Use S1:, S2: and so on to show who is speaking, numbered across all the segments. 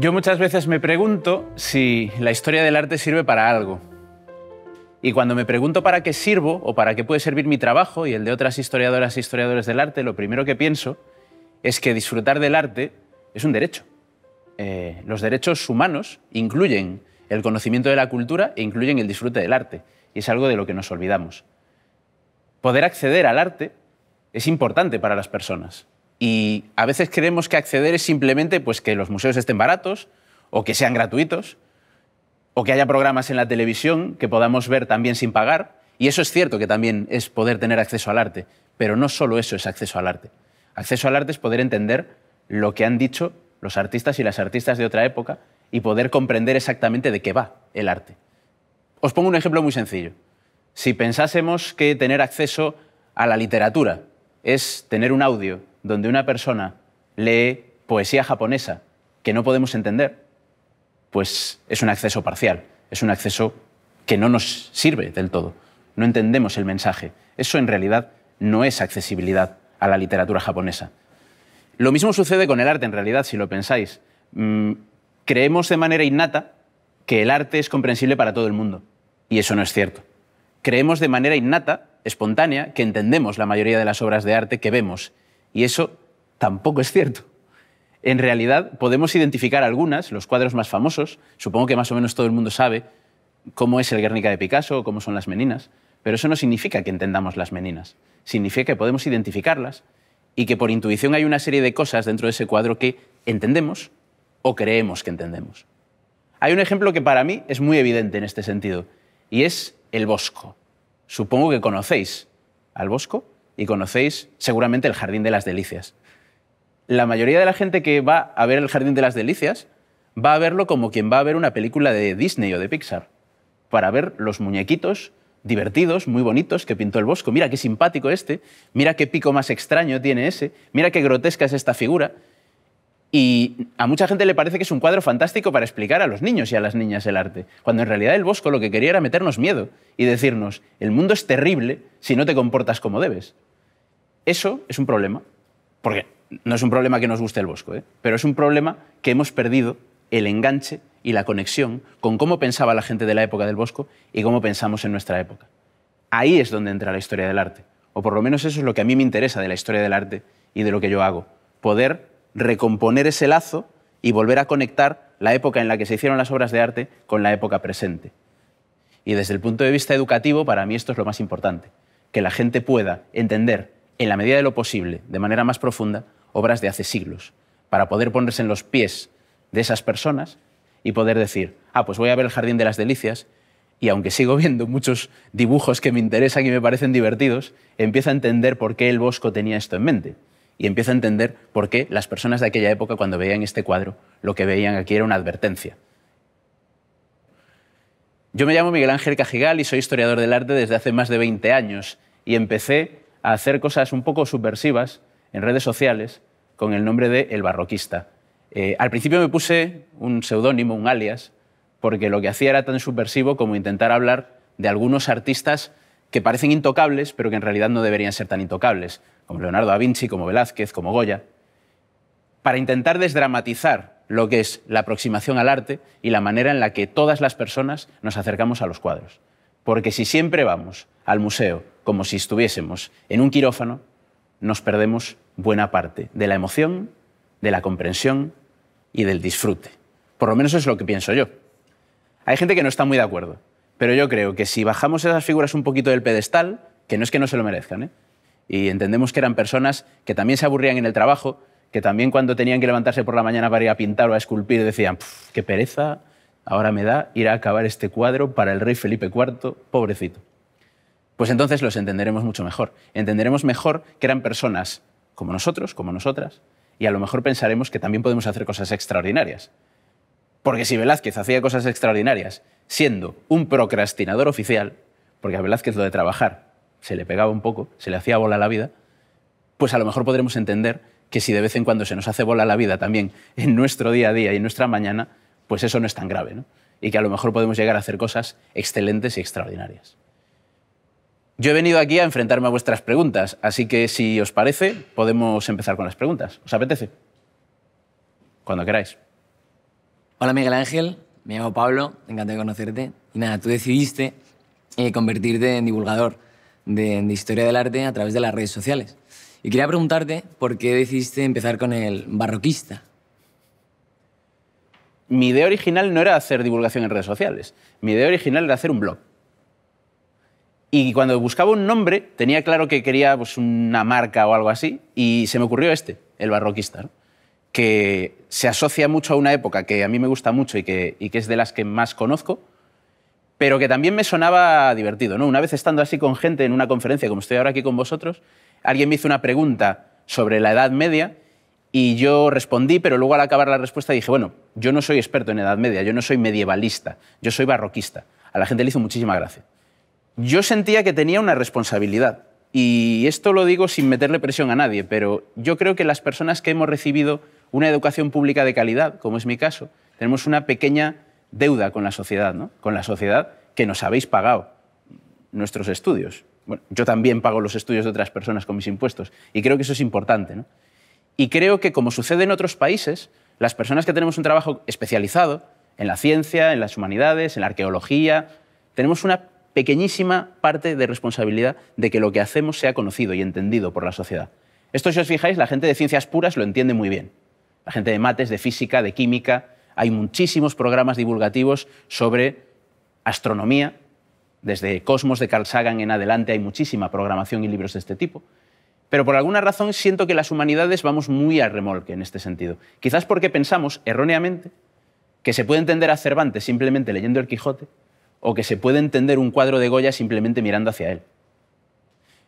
S1: Yo muchas veces me pregunto si la historia del arte sirve para algo. Y cuando me pregunto para qué sirvo o para qué puede servir mi trabajo y el de otras historiadoras e historiadores del arte, lo primero que pienso es que disfrutar del arte es un derecho. Eh, los derechos humanos incluyen el conocimiento de la cultura e incluyen el disfrute del arte. Y es algo de lo que nos olvidamos. Poder acceder al arte es importante para las personas. Y a veces creemos que acceder es simplemente pues, que los museos estén baratos o que sean gratuitos o que haya programas en la televisión que podamos ver también sin pagar. Y eso es cierto que también es poder tener acceso al arte, pero no solo eso es acceso al arte. Acceso al arte es poder entender lo que han dicho los artistas y las artistas de otra época y poder comprender exactamente de qué va el arte. Os pongo un ejemplo muy sencillo. Si pensásemos que tener acceso a la literatura es tener un audio donde una persona lee poesía japonesa que no podemos entender, pues es un acceso parcial, es un acceso que no nos sirve del todo. No entendemos el mensaje. Eso en realidad no es accesibilidad a la literatura japonesa. Lo mismo sucede con el arte en realidad, si lo pensáis. Mm, creemos de manera innata que el arte es comprensible para todo el mundo. Y eso no es cierto. Creemos de manera innata, espontánea, que entendemos la mayoría de las obras de arte que vemos y eso tampoco es cierto. En realidad, podemos identificar algunas, los cuadros más famosos, supongo que más o menos todo el mundo sabe cómo es el Guernica de Picasso o cómo son las meninas, pero eso no significa que entendamos las meninas, significa que podemos identificarlas y que por intuición hay una serie de cosas dentro de ese cuadro que entendemos o creemos que entendemos. Hay un ejemplo que para mí es muy evidente en este sentido, y es el Bosco. Supongo que conocéis al Bosco y conocéis seguramente el Jardín de las Delicias. La mayoría de la gente que va a ver el Jardín de las Delicias va a verlo como quien va a ver una película de Disney o de Pixar, para ver los muñequitos divertidos, muy bonitos, que pintó el Bosco. Mira qué simpático este, mira qué pico más extraño tiene ese, mira qué grotesca es esta figura. Y a mucha gente le parece que es un cuadro fantástico para explicar a los niños y a las niñas el arte, cuando en realidad el Bosco lo que quería era meternos miedo y decirnos, el mundo es terrible si no te comportas como debes. Eso es un problema, porque no es un problema que nos guste el Bosco, ¿eh? pero es un problema que hemos perdido el enganche y la conexión con cómo pensaba la gente de la época del Bosco y cómo pensamos en nuestra época. Ahí es donde entra la historia del arte, o por lo menos eso es lo que a mí me interesa de la historia del arte y de lo que yo hago, poder recomponer ese lazo y volver a conectar la época en la que se hicieron las obras de arte con la época presente. Y desde el punto de vista educativo, para mí esto es lo más importante, que la gente pueda entender en la medida de lo posible, de manera más profunda, obras de hace siglos, para poder ponerse en los pies de esas personas y poder decir, ah, pues voy a ver el Jardín de las Delicias y aunque sigo viendo muchos dibujos que me interesan y me parecen divertidos, empiezo a entender por qué el Bosco tenía esto en mente. Y empiezo a entender por qué las personas de aquella época, cuando veían este cuadro, lo que veían aquí era una advertencia. Yo me llamo Miguel Ángel Cajigal y soy historiador del arte desde hace más de 20 años y empecé hacer cosas un poco subversivas en redes sociales con el nombre de El Barroquista. Eh, al principio me puse un seudónimo, un alias, porque lo que hacía era tan subversivo como intentar hablar de algunos artistas que parecen intocables, pero que en realidad no deberían ser tan intocables, como Leonardo da Vinci, como Velázquez, como Goya, para intentar desdramatizar lo que es la aproximación al arte y la manera en la que todas las personas nos acercamos a los cuadros. Porque si siempre vamos al museo como si estuviésemos en un quirófano, nos perdemos buena parte de la emoción, de la comprensión y del disfrute. Por lo menos es lo que pienso yo. Hay gente que no está muy de acuerdo, pero yo creo que si bajamos esas figuras un poquito del pedestal, que no es que no se lo merezcan, ¿eh? y entendemos que eran personas que también se aburrían en el trabajo, que también cuando tenían que levantarse por la mañana para ir a pintar o a esculpir decían, qué pereza, ahora me da ir a acabar este cuadro para el rey Felipe IV, pobrecito pues entonces los entenderemos mucho mejor. Entenderemos mejor que eran personas como nosotros, como nosotras, y a lo mejor pensaremos que también podemos hacer cosas extraordinarias. Porque si Velázquez hacía cosas extraordinarias siendo un procrastinador oficial, porque a Velázquez lo de trabajar se le pegaba un poco, se le hacía bola la vida, pues a lo mejor podremos entender que si de vez en cuando se nos hace bola la vida también en nuestro día a día y en nuestra mañana, pues eso no es tan grave, ¿no? Y que a lo mejor podemos llegar a hacer cosas excelentes y extraordinarias. Yo he venido aquí a enfrentarme a vuestras preguntas, así que si os parece, podemos empezar con las preguntas. ¿Os apetece? Cuando queráis. Hola Miguel Ángel, me llamo Pablo, encantado de conocerte. Y nada, tú decidiste eh, convertirte en divulgador de, de, historia del arte a través de las redes sociales. Y quería preguntarte por qué decidiste empezar con el barroquista. Mi idea original no era hacer divulgación en redes sociales. Mi idea original era hacer un blog. Y cuando buscaba un nombre, tenía claro que quería pues, una marca o algo así, y se me ocurrió este, el barroquista, que se asocia mucho a una época que a mí me gusta mucho y que, es de las que más conozco, pero que también me sonaba divertido. ¿no? Una vez estando así con gente en una conferencia, como estoy ahora aquí con vosotros, alguien me hizo una pregunta sobre la Edad Media y yo respondí, pero luego al acabar la respuesta dije, bueno, yo no soy experto en Edad Media, yo no soy medievalista, yo soy barroquista. A la gente le hizo muchísima gracia yo sentía que tenía una responsabilidad. Y esto lo digo sin meterle presión a nadie, pero yo creo que las personas que hemos recibido una educación pública de calidad, como es mi caso, tenemos una pequeña deuda con la sociedad, con la sociedad que nos habéis pagado nuestros estudios. Bueno, yo también pago los estudios de otras personas con mis impuestos y creo que eso es importante. Y creo que, como sucede en otros países, las personas que tenemos un trabajo especializado en la ciencia, en las humanidades, en la arqueología, tenemos una pequeñísima parte de responsabilidad de que lo que hacemos sea conocido y entendido por la sociedad. Esto, si os fijáis, la gente de ciencias puras lo entiende muy bien. La gente de mates, de física, de química. Hay muchísimos programas divulgativos sobre astronomía. Desde Cosmos de Carl Sagan en adelante hay muchísima programación y libros de este tipo. Pero por alguna razón siento que las humanidades vamos muy a remolque en este sentido. Quizás porque pensamos erróneamente que se puede entender a Cervantes simplemente leyendo el Quijote o que se puede entender un cuadro de Goya simplemente mirando hacia él.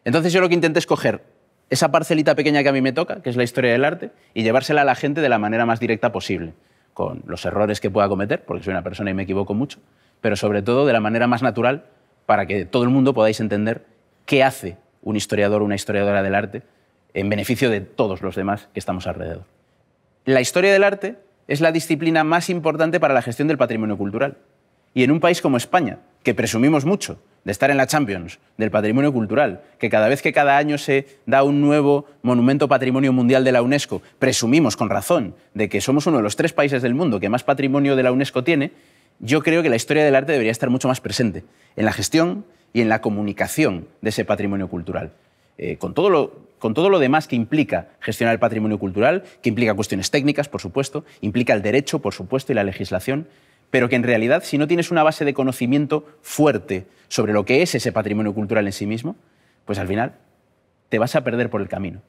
S1: Entonces yo lo que intento es coger esa parcelita pequeña que a mí me toca, que es la historia del arte, y llevársela a la gente de la manera más directa posible, con los errores que pueda cometer, porque soy una persona y me equivoco mucho, pero sobre todo de la manera más natural para que todo el mundo podáis entender qué hace un historiador o una historiadora del arte en beneficio de todos los demás que estamos alrededor. La historia del arte es la disciplina más importante para la gestión del patrimonio cultural. Y en un país como España, que presumimos mucho de estar en la Champions, del patrimonio cultural, que cada vez que cada año se da un nuevo monumento patrimonio mundial de la UNESCO, presumimos con razón de que somos uno de los tres países del mundo que más patrimonio de la UNESCO tiene, yo creo que la historia del arte debería estar mucho más presente en la gestión y en la comunicación de ese patrimonio cultural. Eh, con, todo lo, con todo lo demás que implica gestionar el patrimonio cultural, que implica cuestiones técnicas, por supuesto, implica el derecho, por supuesto, y la legislación, pero que en realidad si no tienes una base de conocimiento fuerte sobre lo que es ese patrimonio cultural en sí mismo, pues al final te vas a perder por el camino.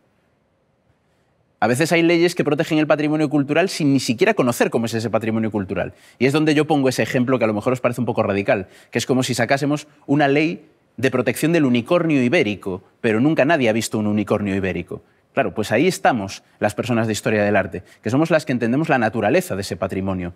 S1: A veces hay leyes que protegen el patrimonio cultural sin ni siquiera conocer cómo es ese patrimonio cultural. Y es donde yo pongo ese ejemplo que a lo mejor os parece un poco radical, que es como si sacásemos una ley de protección del unicornio ibérico, pero nunca nadie ha visto un unicornio ibérico. Claro, pues ahí estamos las personas de historia del arte, que somos las que entendemos la naturaleza de ese patrimonio,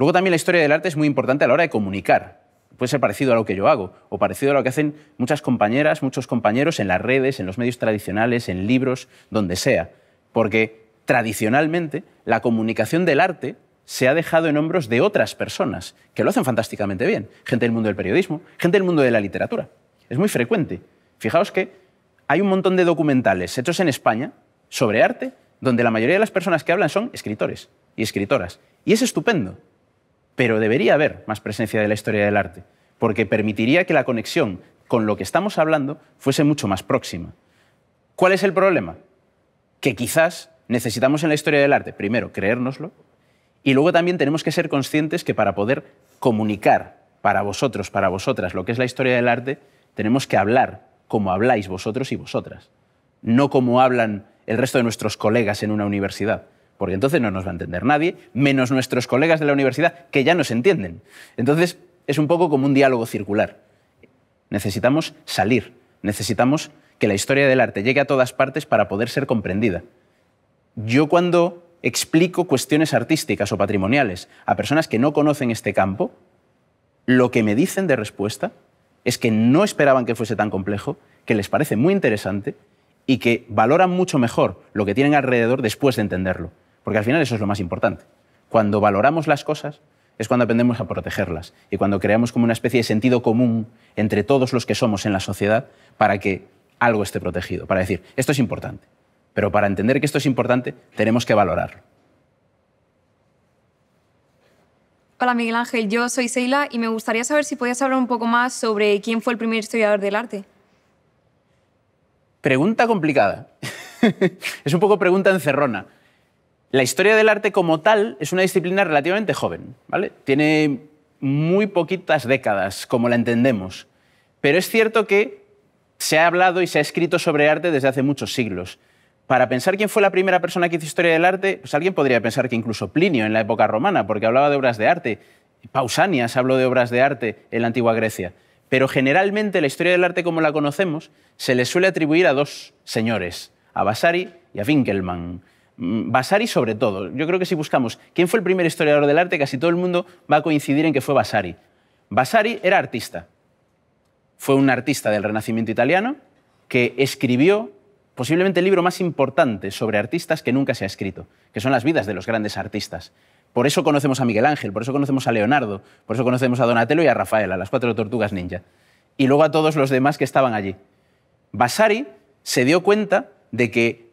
S1: Luego también la historia del arte es muy importante a la hora de comunicar. Puede ser parecido a lo que yo hago o parecido a lo que hacen muchas compañeras, muchos compañeros en las redes, en los medios tradicionales, en libros, donde sea. Porque tradicionalmente la comunicación del arte se ha dejado en hombros de otras personas que lo hacen fantásticamente bien. Gente del mundo del periodismo, gente del mundo de la literatura. Es muy frecuente. Fijaos que hay un montón de documentales hechos en España sobre arte donde la mayoría de las personas que hablan son escritores y escritoras. Y es estupendo, pero debería haber más presencia de la historia del arte, porque permitiría que la conexión con lo que estamos hablando fuese mucho más próxima. ¿Cuál es el problema? Que quizás necesitamos en la historia del arte, primero, creérnoslo, y luego también tenemos que ser conscientes que para poder comunicar para vosotros, para vosotras, lo que es la historia del arte, tenemos que hablar como habláis vosotros y vosotras, no como hablan el resto de nuestros colegas en una universidad porque entonces no nos va a entender nadie, menos nuestros colegas de la universidad, que ya nos entienden. Entonces, es un poco como un diálogo circular. Necesitamos salir, necesitamos que la historia del arte llegue a todas partes para poder ser comprendida. Yo cuando explico cuestiones artísticas o patrimoniales a personas que no conocen este campo, lo que me dicen de respuesta es que no esperaban que fuese tan complejo, que les parece muy interesante y que valoran mucho mejor lo que tienen alrededor después de entenderlo. Porque al final eso es lo más importante. Cuando valoramos las cosas es cuando aprendemos a protegerlas y cuando creamos como una especie de sentido común entre todos los que somos en la sociedad para que algo esté protegido, para decir, esto es importante. Pero para entender que esto es importante tenemos que valorarlo. Hola Miguel Ángel, yo soy Seila y me gustaría saber si podías hablar un poco más sobre quién fue el primer historiador del arte. Pregunta complicada. es un poco pregunta encerrona la historia del arte como tal es una disciplina relativamente joven, ¿vale? Tiene muy poquitas décadas, como la entendemos. Pero es cierto que se ha hablado y se ha escrito sobre arte desde hace muchos siglos. Para pensar quién fue la primera persona que hizo historia del arte, pues alguien podría pensar que incluso Plinio en la época romana, porque hablaba de obras de arte. Pausanias habló de obras de arte en la antigua Grecia. Pero generalmente la historia del arte como la conocemos se le suele atribuir a dos señores, a Vasari y a Winkelmann. Mm, Vasari sobre todo. Yo creo que si buscamos quién fue el primer historiador del arte, casi todo el mundo va a coincidir en que fue Vasari. Vasari era artista. Fue un artista del Renacimiento italiano que escribió posiblemente el libro más importante sobre artistas que nunca se ha escrito, que son las vidas de los grandes artistas. Por eso conocemos a Miguel Ángel, por eso conocemos a Leonardo, por eso conocemos a Donatello y a Rafael, a las cuatro tortugas ninja. Y luego a todos los demás que estaban allí. Vasari se dio cuenta de que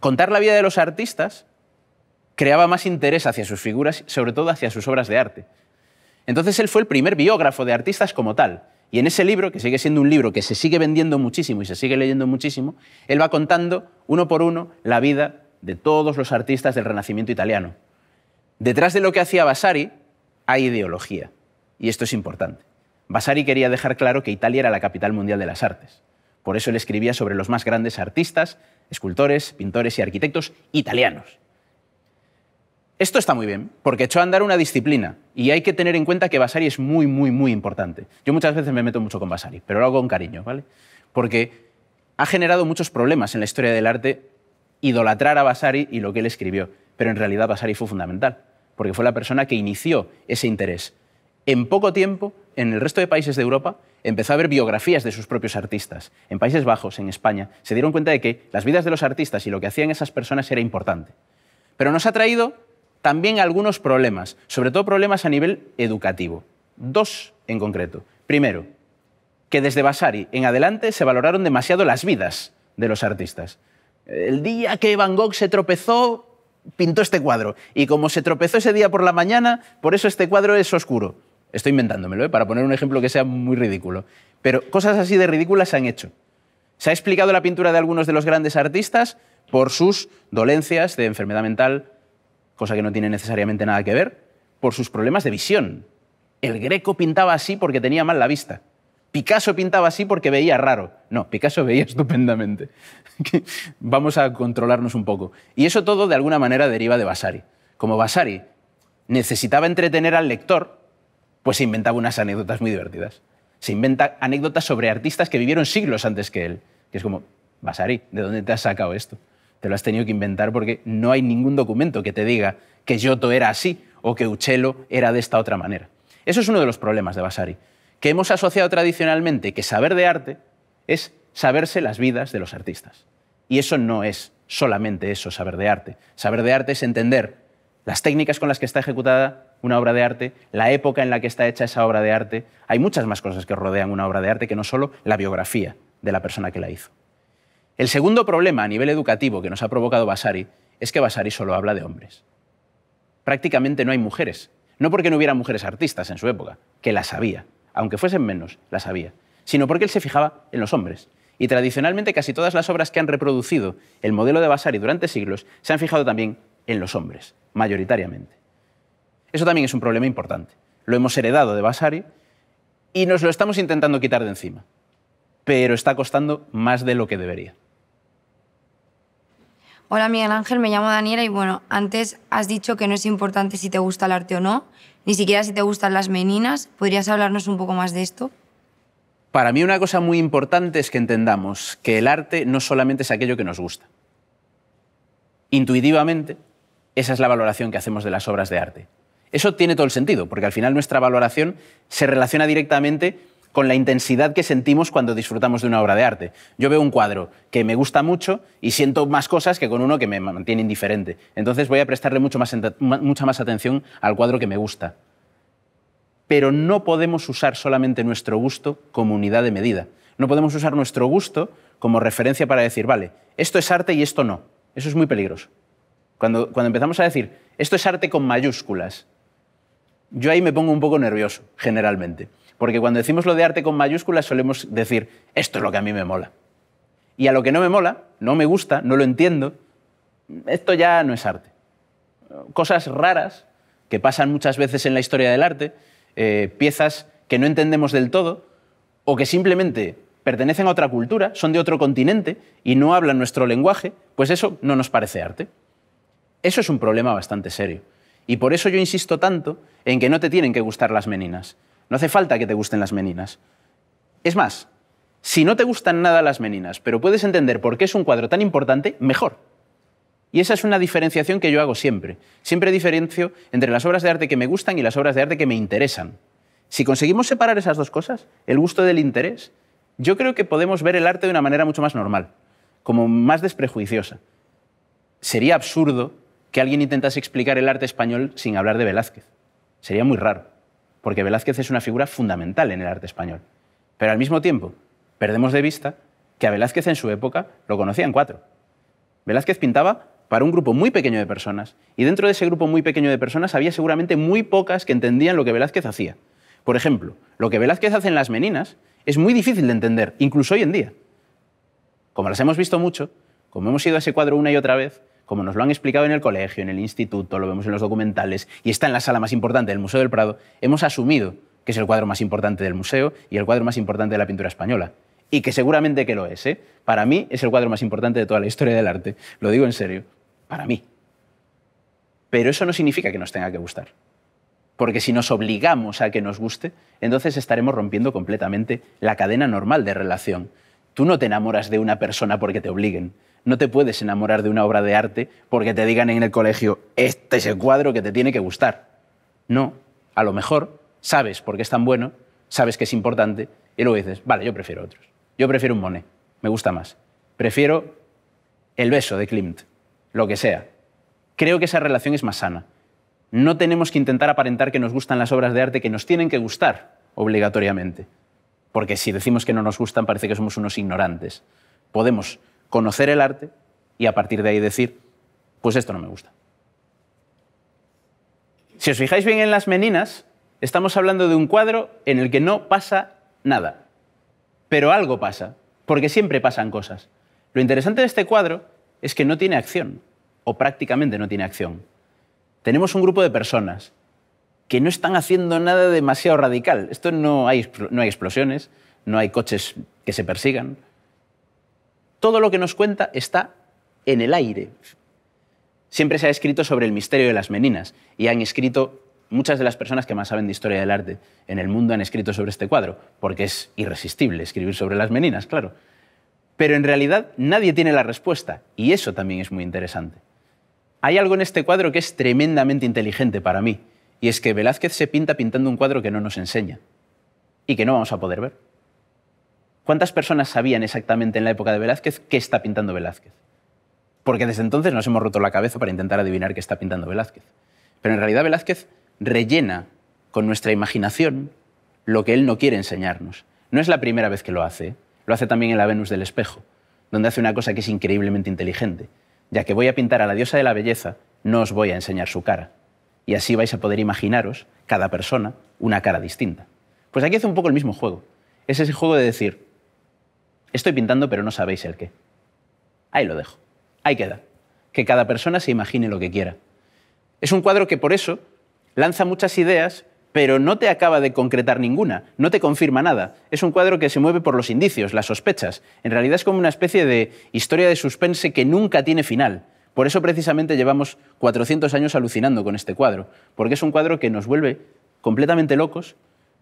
S1: Contar la vida de los artistas creaba más interés hacia sus figuras, sobre todo hacia sus obras de arte. Entonces él fue el primer biógrafo de artistas como tal. Y en ese libro, que sigue siendo un libro que se sigue vendiendo muchísimo y se sigue leyendo muchísimo, él va contando uno por uno la vida de todos los artistas del Renacimiento italiano. Detrás de lo que hacía Vasari hay ideología, y esto es importante. Vasari quería dejar claro que Italia era la capital mundial de las artes. Por eso él escribía sobre los más grandes artistas, escultores, pintores y arquitectos italianos. Esto está muy bien, porque echó a andar una disciplina y hay que tener en cuenta que Vasari es muy, muy, muy importante. Yo muchas veces me meto mucho con Vasari, pero lo hago con cariño, ¿vale? Porque ha generado muchos problemas en la historia del arte idolatrar a Vasari y lo que él escribió, pero en realidad Vasari fue fundamental, porque fue la persona que inició ese interés en poco tiempo, en el resto de países de Europa, empezó a haber biografías de sus propios artistas. En Países Bajos, en España, se dieron cuenta de que las vidas de los artistas y lo que hacían esas personas era importante. Pero nos ha traído también algunos problemas, sobre todo problemas a nivel educativo. Dos en concreto. Primero, que desde Vasari en adelante se valoraron demasiado las vidas de los artistas. El día que Van Gogh se tropezó, pintó este cuadro. Y como se tropezó ese día por la mañana, por eso este cuadro es oscuro. Estoy inventándomelo, ¿eh? para poner un ejemplo que sea muy ridículo. Pero cosas así de ridículas se han hecho. Se ha explicado la pintura de algunos de los grandes artistas por sus dolencias de enfermedad mental, cosa que no tiene necesariamente nada que ver, por sus problemas de visión. El Greco pintaba así porque tenía mal la vista. Picasso pintaba así porque veía raro. No, Picasso veía estupendamente. Vamos a controlarnos un poco. Y eso todo de alguna manera deriva de Vasari. Como Vasari necesitaba entretener al lector, pues se inventaba unas anécdotas muy divertidas. Se inventa anécdotas sobre artistas que vivieron siglos antes que él. Que es como, Basari, ¿de dónde te has sacado esto? Te lo has tenido que inventar porque no hay ningún documento que te diga que Giotto era así o que Uccello era de esta otra manera. Eso es uno de los problemas de Basari. que hemos asociado tradicionalmente que saber de arte es saberse las vidas de los artistas. Y eso no es solamente eso, saber de arte. Saber de arte es entender las técnicas con las que está ejecutada una obra de arte, la época en la que está hecha esa obra de arte. Hay muchas más cosas que rodean una obra de arte que no solo la biografía de la persona que la hizo. El segundo problema a nivel educativo que nos ha provocado basari es que basari solo habla de hombres. Prácticamente no hay mujeres. No porque no hubiera mujeres artistas en su época, que las había, aunque fuesen menos, las había, sino porque él se fijaba en los hombres. Y tradicionalmente casi todas las obras que han reproducido el modelo de basari durante siglos se han fijado también en los hombres, mayoritariamente. Eso también es un problema importante. Lo hemos heredado de Basari y nos lo estamos intentando quitar de encima, pero está costando más de lo que debería. Hola Miguel Ángel, me llamo Daniela y bueno, antes has dicho que no es importante si te gusta el arte o no, ni siquiera si te gustan las meninas. ¿Podrías hablarnos un poco más de esto? Para mí una cosa muy importante es que entendamos que el arte no solamente es aquello que nos gusta. Intuitivamente, esa es la valoración que hacemos de las obras de arte. Eso tiene todo el sentido, porque al final nuestra valoración se relaciona directamente con la intensidad que sentimos cuando disfrutamos de una obra de arte. Yo veo un cuadro que me gusta mucho y siento más cosas que con uno que me mantiene indiferente. Entonces voy a prestarle mucho mucha más atención al cuadro que me gusta. Pero no podemos usar solamente nuestro gusto como unidad de medida. No podemos usar nuestro gusto como referencia para decir, vale, esto es arte y esto no. Eso es muy peligroso. cuando empezamos a decir, esto es arte con mayúsculas, yo ahí me pongo un poco nervioso, generalmente, porque cuando decimos lo de arte con mayúsculas solemos decir, esto es lo que a mí me mola. Y a lo que no me mola, no me gusta, no lo entiendo, esto ya no es arte. Cosas raras que pasan muchas veces en la historia del arte, eh, piezas que no entendemos del todo o que simplemente pertenecen a otra cultura, son de otro continente y no hablan nuestro lenguaje, pues eso no nos parece arte. Eso es un problema bastante serio. Y por eso yo insisto tanto en que no te tienen que gustar las meninas. No hace falta que te gusten las meninas. Es más, si no te gustan nada las meninas, pero puedes entender por qué es un cuadro tan importante, mejor. Y esa es una diferenciación que yo hago siempre. Siempre diferencio entre las obras de arte que me gustan y las obras de arte que me interesan. Si conseguimos separar esas dos cosas, el gusto del interés, yo creo que podemos ver el arte de una manera mucho más normal, como más desprejuiciosa. Sería absurdo que alguien intentase explicar el arte español sin hablar de Velázquez. Sería muy raro, porque Velázquez es una figura fundamental en el arte español. Pero al mismo tiempo, perdemos de vista que a Velázquez en su época lo conocían cuatro. Velázquez pintaba para un grupo muy pequeño de personas, y dentro de ese grupo muy pequeño de personas había seguramente muy pocas que entendían lo que Velázquez hacía. Por ejemplo, lo que Velázquez hace en Las Meninas es muy difícil de entender, incluso hoy en día. Como las hemos visto mucho, como hemos ido a ese cuadro una y otra vez, como nos lo han explicado en el colegio, en el instituto, lo vemos en los documentales y está en la sala más importante del Museo del Prado, hemos asumido que es el cuadro más importante del museo y el cuadro más importante de la pintura española. Y que seguramente que lo es. ¿eh? Para mí es el cuadro más importante de toda la historia del arte. Lo digo en serio. Para mí. Pero eso no significa que nos tenga que gustar. Porque si nos obligamos a que nos guste, entonces estaremos rompiendo completamente la cadena normal de relación. Tú no te enamoras de una persona porque te obliguen no te puedes enamorar de una obra de arte porque te digan en el colegio, este es el cuadro que te tiene que gustar. No, a lo mejor sabes por qué es tan bueno, sabes que es importante, y luego dices, vale, yo prefiero otros. Yo prefiero un Monet, me gusta más. Prefiero el beso de Klimt, lo que sea. Creo que esa relación es más sana. No tenemos que intentar aparentar que nos gustan las obras de arte que nos tienen que gustar obligatoriamente. Porque si decimos que no nos gustan, parece que somos unos ignorantes. Podemos conocer el arte y a partir de ahí decir, pues esto no me gusta. Si os fijáis bien en las meninas, estamos hablando de un cuadro en el que no pasa nada. Pero algo pasa, porque siempre pasan cosas. Lo interesante de este cuadro es que no tiene acción, o prácticamente no tiene acción. Tenemos un grupo de personas que no están haciendo nada demasiado radical. Esto no hay, no hay explosiones, no hay coches que se persigan, todo lo que nos cuenta está en el aire. Siempre se ha escrito sobre el misterio de las meninas y han escrito muchas de las personas que más saben de historia del arte en el mundo han escrito sobre este cuadro, porque es irresistible escribir sobre las meninas, claro. Pero en realidad nadie tiene la respuesta y eso también es muy interesante. Hay algo en este cuadro que es tremendamente inteligente para mí, y es que Velázquez se pinta pintando un cuadro que no nos enseña y que no vamos a poder ver. ¿Cuántas personas sabían exactamente en la época de Velázquez qué está pintando Velázquez? Porque desde entonces nos hemos roto la cabeza para intentar adivinar qué está pintando Velázquez. Pero en realidad Velázquez rellena con nuestra imaginación lo que él no quiere enseñarnos. No es la primera vez que lo hace, ¿eh? lo hace también en la Venus del espejo, donde hace una cosa que es increíblemente inteligente, ya que voy a pintar a la diosa de la belleza, no os voy a enseñar su cara. Y así vais a poder imaginaros, cada persona, una cara distinta. Pues aquí hace un poco el mismo juego. Es ese juego de decir, Estoy pintando, pero no sabéis el qué. Ahí lo dejo. Ahí queda. Que cada persona se imagine lo que quiera. Es un cuadro que por eso lanza muchas ideas, pero no te acaba de concretar ninguna, no te confirma nada. Es un cuadro que se mueve por los indicios, las sospechas. En realidad es como una especie de historia de suspense que nunca tiene final. Por eso precisamente llevamos 400 años alucinando con este cuadro, porque es un cuadro que nos vuelve completamente locos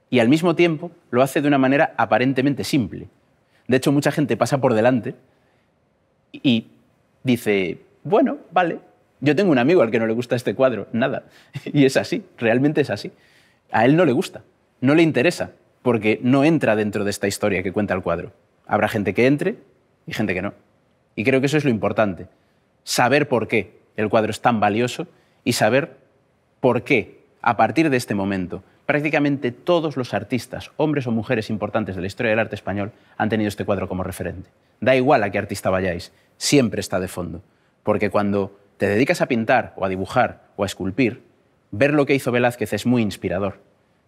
S1: y al mismo tiempo lo hace de una manera aparentemente simple. De hecho, mucha gente pasa por delante y dice, bueno, vale, yo tengo un amigo al que no le gusta este cuadro, nada. Y es así, realmente es así. A él no le gusta, no le interesa, porque no entra dentro de esta historia que cuenta el cuadro. Habrá gente que entre y gente que no. Y creo que eso es lo importante, saber por qué el cuadro es tan valioso y saber por qué, a partir de este momento, prácticamente todos los artistas, hombres o mujeres importantes de la historia del arte español, han tenido este cuadro como referente. Da igual a qué artista vayáis, siempre está de fondo. Porque cuando te dedicas a pintar o a dibujar o a esculpir, ver lo que hizo Velázquez es muy inspirador.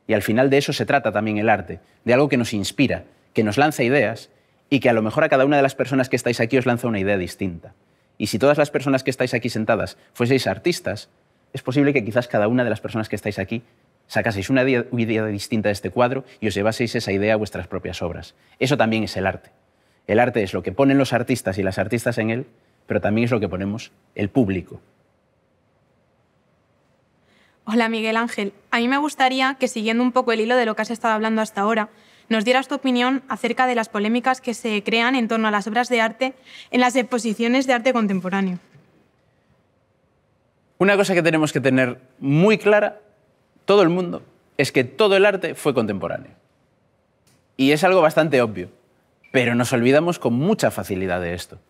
S1: Y al final de eso se trata también el arte, de algo que nos inspira, que nos lanza ideas y que a lo mejor a cada una de las personas que estáis aquí os lanza una idea distinta. Y si todas las personas que estáis aquí sentadas fueseis artistas, es posible que quizás cada una de las personas que estáis aquí sacaseis una idea distinta de este cuadro y os llevaseis esa idea a vuestras propias obras. Eso también es el arte. El arte es lo que ponen los artistas y las artistas en él, pero también es lo que ponemos el público. Hola Miguel Ángel, a mí me gustaría que siguiendo un poco el hilo de lo que has estado hablando hasta ahora, nos dieras tu opinión acerca de las polémicas que se crean en torno a las obras de arte en las exposiciones de arte contemporáneo. Una cosa que tenemos que tener muy clara todo el mundo es que todo el arte fue contemporáneo. Y es algo bastante obvio, pero nos olvidamos con mucha facilidad de esto.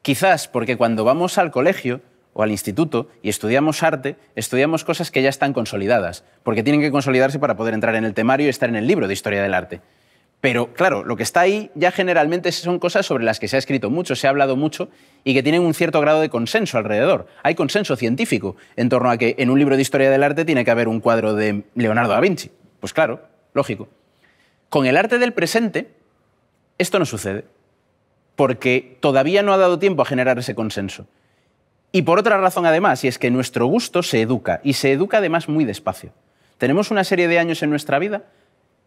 S1: Quizás porque cuando vamos al colegio o al instituto y estudiamos arte, estudiamos cosas que ya están consolidadas, porque tienen que consolidarse para poder entrar en el temario y estar en el libro de historia del arte. Pero claro, lo que está ahí ya generalmente son cosas sobre las que se ha escrito mucho, se ha hablado mucho y que tienen un cierto grado de consenso alrededor. Hay consenso científico en torno a que en un libro de historia del arte tiene que haber un cuadro de Leonardo da Vinci. Pues claro, lógico. Con el arte del presente, esto no sucede, porque todavía no ha dado tiempo a generar ese consenso. Y por otra razón además, y es que nuestro gusto se educa, y se educa además muy despacio. Tenemos una serie de años en nuestra vida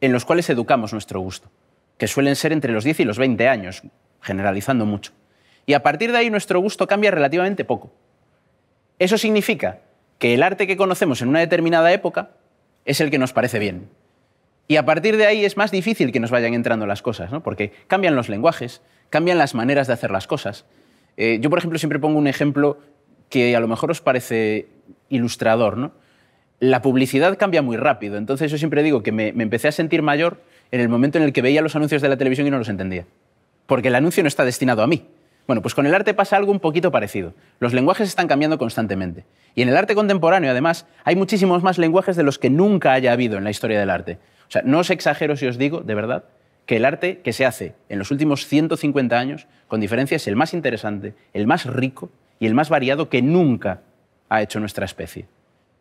S1: en los cuales educamos nuestro gusto, que suelen ser entre los 10 y los 20 años, generalizando mucho. Y a partir de ahí nuestro gusto cambia relativamente poco. Eso significa que el arte que conocemos en una determinada época es el que nos parece bien. Y a partir de ahí es más difícil que nos vayan entrando las cosas, porque cambian los lenguajes, cambian las maneras de hacer las cosas. Eh, yo, por ejemplo, siempre pongo un ejemplo que a lo mejor os parece ilustrador. ¿no? la publicidad cambia muy rápido. Entonces yo siempre digo que me, empecé a sentir mayor en el momento en el que veía los anuncios de la televisión y no los entendía. Porque el anuncio no está destinado a mí. Bueno, pues con el arte pasa algo un poquito parecido. Los lenguajes están cambiando constantemente. Y en el arte contemporáneo, además, hay muchísimos más lenguajes de los que nunca haya habido en la historia del arte. O sea, no os exagero si os digo, de verdad, que el arte que se hace en los últimos 150 años, con diferencia, es el más interesante, el más rico y el más variado que nunca ha hecho nuestra especie.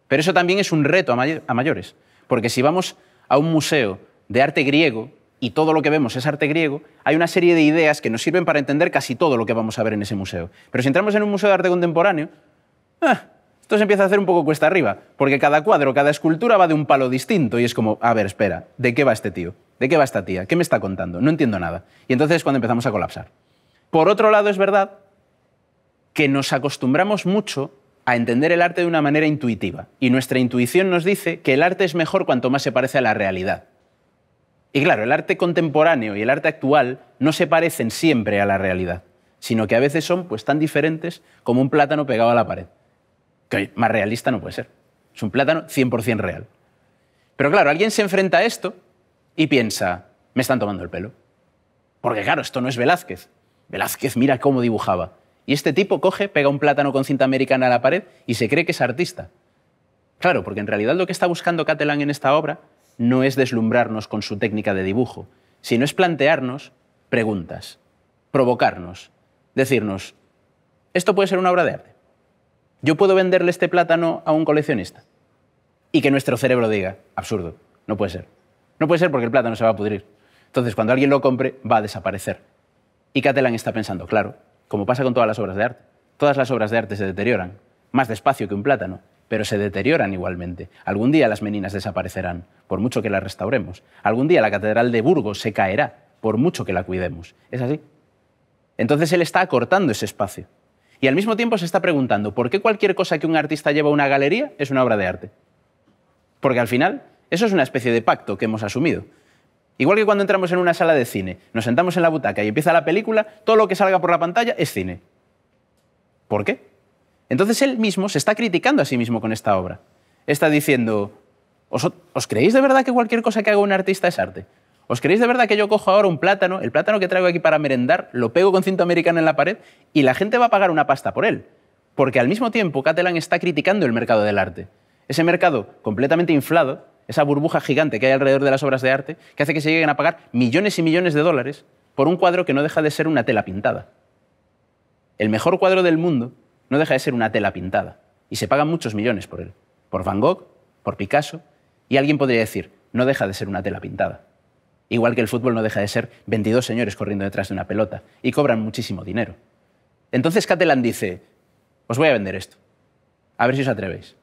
S1: Pero eso también es un reto a, mayores, porque si vamos a un museo de arte griego y todo lo que vemos es arte griego, hay una serie de ideas que nos sirven para entender casi todo lo que vamos a ver en ese museo. Pero si entramos en un museo de arte contemporáneo, ah, esto se empieza a hacer un poco cuesta arriba, porque cada cuadro, cada escultura va de un palo distinto y es como, a ver, espera, ¿de qué va este tío? ¿De qué va esta tía? ¿Qué me está contando? No entiendo nada. Y entonces es cuando empezamos a colapsar. Por otro lado, es verdad que nos acostumbramos mucho a entender el arte de una manera intuitiva. Y nuestra intuición nos dice que el arte es mejor cuanto más se parece a la realidad. Y claro, el arte contemporáneo y el arte actual no se parecen siempre a la realidad, sino que a veces son pues, tan diferentes como un plátano pegado a la pared. Que más realista no puede ser. Es un plátano 100% real. Pero claro, alguien se enfrenta a esto y piensa, me están tomando el pelo. Porque claro, esto no es Velázquez. Velázquez mira cómo dibujaba. Y este tipo coge, pega un plátano con cinta americana a la pared y se cree que es artista. Claro, porque en realidad lo que está buscando Catalán en esta obra no es deslumbrarnos con su técnica de dibujo, sino es plantearnos preguntas, provocarnos, decirnos, esto puede ser una obra de arte. Yo puedo venderle este plátano a un coleccionista. Y que nuestro cerebro diga, absurdo, no puede ser. No puede ser porque el plátano se va a pudrir. Entonces, cuando alguien lo compre, va a desaparecer. Y Catalán está pensando, claro, como pasa con todas las obras de arte. Todas las obras de arte se deterioran, más despacio que un plátano, pero se deterioran igualmente. Algún día las meninas desaparecerán, por mucho que las restauremos. Algún día la catedral de Burgos se caerá, por mucho que la cuidemos. Es así. Entonces él está acortando ese espacio. Y al mismo tiempo se está preguntando, ¿por qué cualquier cosa que un artista lleva a una galería es una obra de arte? Porque al final, eso es una especie de pacto que hemos asumido. Igual que cuando entramos en una sala de cine, nos sentamos en la butaca y empieza la película, todo lo que salga por la pantalla es cine. ¿Por qué? Entonces él mismo se está criticando a sí mismo con esta obra. Está diciendo, ¿os, creéis de verdad que cualquier cosa que haga un artista es arte? ¿Os creéis de verdad que yo cojo ahora un plátano, el plátano que traigo aquí para merendar, lo pego con cinta americana en la pared y la gente va a pagar una pasta por él? Porque al mismo tiempo Catalan está criticando el mercado del arte. Ese mercado completamente inflado, esa burbuja gigante que hay alrededor de las obras de arte, que hace que se lleguen a pagar millones y millones de dólares por un cuadro que no deja de ser una tela pintada. El mejor cuadro del mundo no deja de ser una tela pintada, y se pagan muchos millones por él, por Van Gogh, por Picasso, y alguien podría decir, no deja de ser una tela pintada. Igual que el fútbol no deja de ser 22 señores corriendo detrás de una pelota y cobran muchísimo dinero. Entonces Catalan dice, os voy a vender esto, a ver si os atrevéis.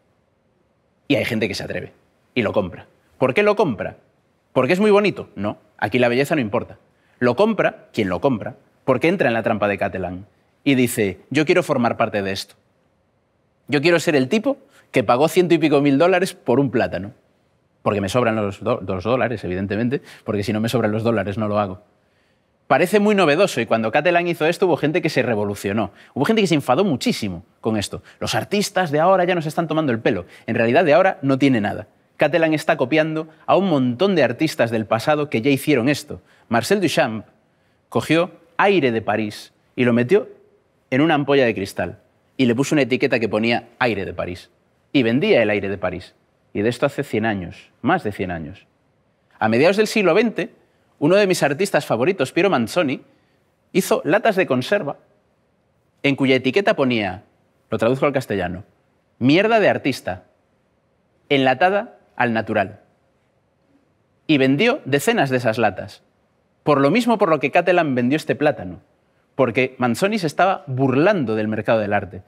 S1: Y hay gente que se atreve y lo compra. ¿Por qué lo compra? ¿Porque es muy bonito? No, aquí la belleza no importa. Lo compra quien lo compra, porque entra en la trampa de Catalán y dice, yo quiero formar parte de esto. Yo quiero ser el tipo que pagó ciento y pico mil dólares por un plátano. Porque me sobran los, dos dólares, evidentemente, porque si no me sobran los dólares no lo hago. Parece muy novedoso y cuando Catalán hizo esto hubo gente que se revolucionó. Hubo gente que se enfadó muchísimo con esto. Los artistas de ahora ya nos están tomando el pelo. En realidad de ahora no tiene nada. Catalan está copiando a un montón de artistas del pasado que ya hicieron esto. Marcel Duchamp cogió aire de París y lo metió en una ampolla de cristal y le puso una etiqueta que ponía aire de París. Y vendía el aire de París. Y de esto hace 100 años, más de 100 años. A mediados del siglo XX, uno de mis artistas favoritos, Piero Manzoni, hizo latas de conserva en cuya etiqueta ponía, lo traduzco al castellano, mierda de artista, enlatada al natural. Y vendió decenas de esas latas. Por lo mismo por lo que Catalan vendió este plátano, porque Manzoni se estaba burlando del mercado del arte.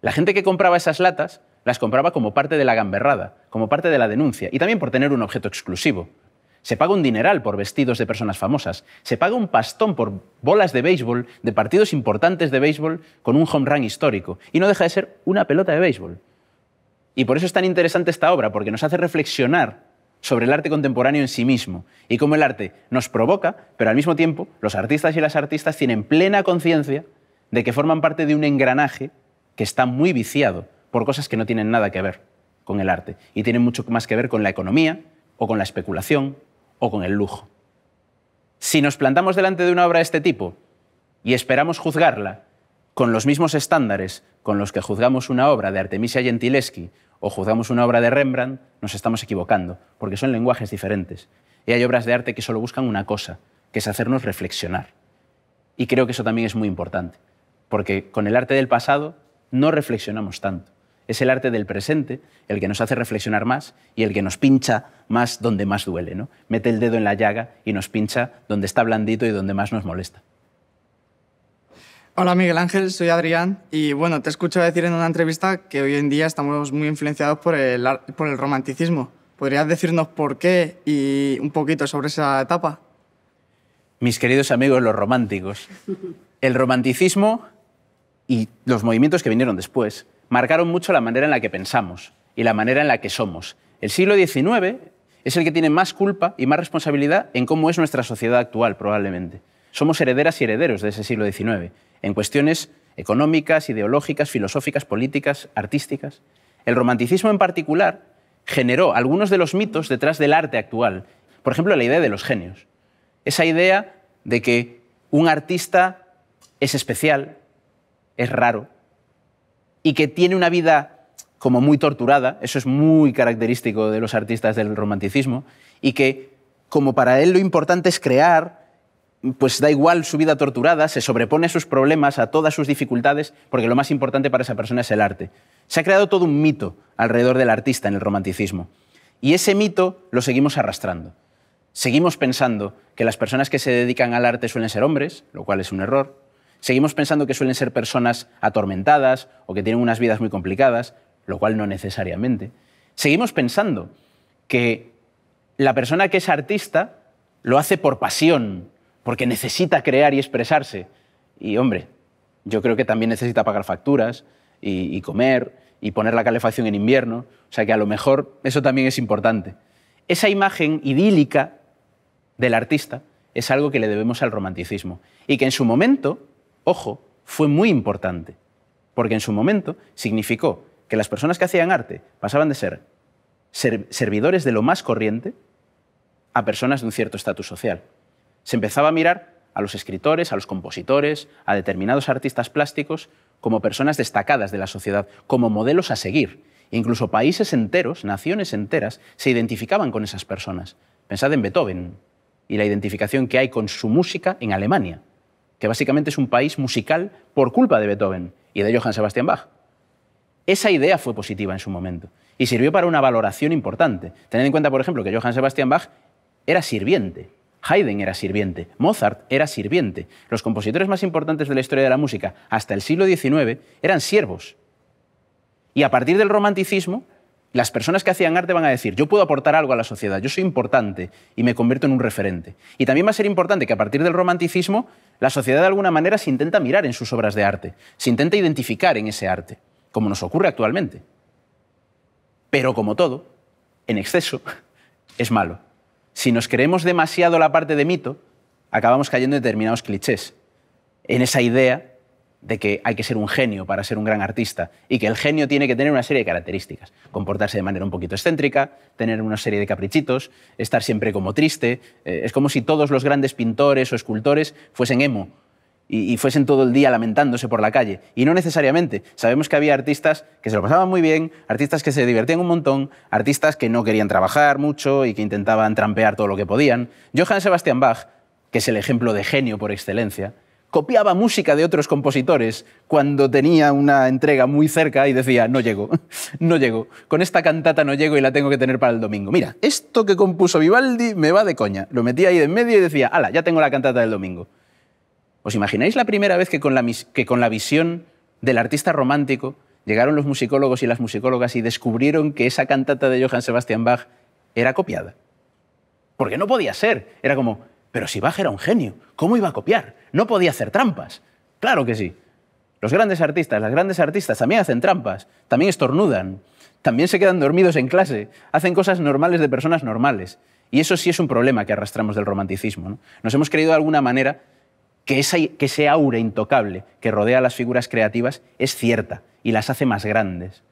S1: La gente que compraba esas latas las compraba como parte de la gamberrada, como parte de la denuncia, y también por tener un objeto exclusivo. Se paga un dineral por vestidos de personas famosas, se paga un pastón por bolas de béisbol de partidos importantes de béisbol con un home run histórico, y no deja de ser una pelota de béisbol. Y por eso es tan interesante esta obra, porque nos hace reflexionar sobre el arte contemporáneo en sí mismo y cómo el arte nos provoca, pero al mismo tiempo los artistas y las artistas tienen plena conciencia de que forman parte de un engranaje que está muy viciado por cosas que no tienen nada que ver con el arte y tienen mucho más que ver con la economía o con la especulación o con el lujo. Si nos plantamos delante de una obra de este tipo y esperamos juzgarla con los mismos estándares con los que juzgamos una obra de Artemisia Gentileschi o juzgamos una obra de Rembrandt, nos estamos equivocando, porque son lenguajes diferentes. Y hay obras de arte que solo buscan una cosa, que es hacernos reflexionar. Y creo que eso también es muy importante, porque con el arte del pasado no reflexionamos tanto. Es el arte del presente el que nos hace reflexionar más y el que nos pincha más donde más duele. ¿no? Mete el dedo en la llaga y nos pincha donde está blandito y donde más nos molesta. Hola Miguel Ángel, soy Adrián y bueno, te escucho decir en una entrevista que hoy en día estamos muy influenciados por el, por el romanticismo. ¿Podrías decirnos por qué y un poquito sobre esa etapa? Mis queridos amigos los románticos, el romanticismo y los movimientos que vinieron después marcaron mucho la manera en la que pensamos y la manera en la que somos. El siglo XIX es el que tiene más culpa y más responsabilidad en cómo es nuestra sociedad actual, probablemente. Somos herederas y herederos de ese siglo XIX en cuestiones económicas, ideológicas, filosóficas, políticas, artísticas. El romanticismo en particular generó algunos de los mitos detrás del arte actual. Por ejemplo, la idea de los genios. Esa idea de que un artista es especial, es raro, y que tiene una vida como muy torturada, eso es muy característico de los artistas del romanticismo, y que como para él lo importante es crear, pues da igual su vida torturada, se sobrepone a sus problemas, a todas sus dificultades, porque lo más importante para esa persona es el arte. Se ha creado todo un mito alrededor del artista en el romanticismo. Y ese mito lo seguimos arrastrando. Seguimos pensando que las personas que se dedican al arte suelen ser hombres, lo cual es un error. Seguimos pensando que suelen ser personas atormentadas o que tienen unas vidas muy complicadas, lo cual no necesariamente. Seguimos pensando que la persona que es artista lo hace por pasión, porque necesita crear y expresarse. Y hombre, yo creo que también necesita pagar facturas y, comer y poner la calefacción en invierno. O sea que a lo mejor eso también es importante. Esa imagen idílica del artista es algo que le debemos al romanticismo y que en su momento, ojo, fue muy importante, porque en su momento significó que las personas que hacían arte pasaban de ser servidores de lo más corriente a personas de un cierto estatus social se empezaba a mirar a los escritores, a los compositores, a determinados artistas plásticos como personas destacadas de la sociedad, como modelos a seguir. incluso países enteros, naciones enteras, se identificaban con esas personas. Pensad en Beethoven y la identificación que hay con su música en Alemania, que básicamente es un país musical por culpa de Beethoven y de Johann Sebastian Bach. Esa idea fue positiva en su momento y sirvió para una valoración importante. Tened en cuenta, por ejemplo, que Johann Sebastian Bach era sirviente Haydn era sirviente, Mozart era sirviente. Los compositores más importantes de la historia de la música hasta el siglo XIX eran siervos. Y a partir del romanticismo, las personas que hacían arte van a decir, yo puedo aportar algo a la sociedad, yo soy importante y me convierto en un referente. Y también va a ser importante que a partir del romanticismo, la sociedad de alguna manera se intenta mirar en sus obras de arte, se intenta identificar en ese arte, como nos ocurre actualmente. Pero como todo, en exceso es malo si nos creemos demasiado la parte de mito, acabamos cayendo en determinados clichés, en esa idea de que hay que ser un genio para ser un gran artista y que el genio tiene que tener una serie de características, comportarse de manera un poquito excéntrica, tener una serie de caprichitos, estar siempre como triste, eh, es como si todos los grandes pintores o escultores fuesen emo y, fuesen todo el día lamentándose por la calle. Y no necesariamente. Sabemos que había artistas que se lo pasaban muy bien, artistas que se divertían un montón, artistas que no querían trabajar mucho y que intentaban trampear todo lo que podían. Johann Sebastian Bach, que es el ejemplo de genio por excelencia, copiaba música de otros compositores cuando tenía una entrega muy cerca y decía, no llego, no llego, con esta cantata no llego y la tengo que tener para el domingo. Mira, esto que compuso Vivaldi me va de coña. Lo metía ahí en medio y decía, ala, ya tengo la cantata del domingo. ¿Os imagináis la primera vez que con la, que con la visión del artista romántico llegaron los musicólogos y las musicólogas y descubrieron que esa cantata de Johann Sebastian Bach era copiada? Porque no podía ser. Era como, pero si Bach era un genio, ¿cómo iba a copiar? No podía hacer trampas. Claro que sí. Los grandes artistas, las grandes artistas también hacen trampas, también estornudan, también se quedan dormidos en clase, hacen cosas normales de personas normales. Y eso sí es un problema que arrastramos del romanticismo. Nos hemos creído de alguna manera que, esa, que ese aura intocable que rodea a las figuras creativas es cierta y las hace más grandes.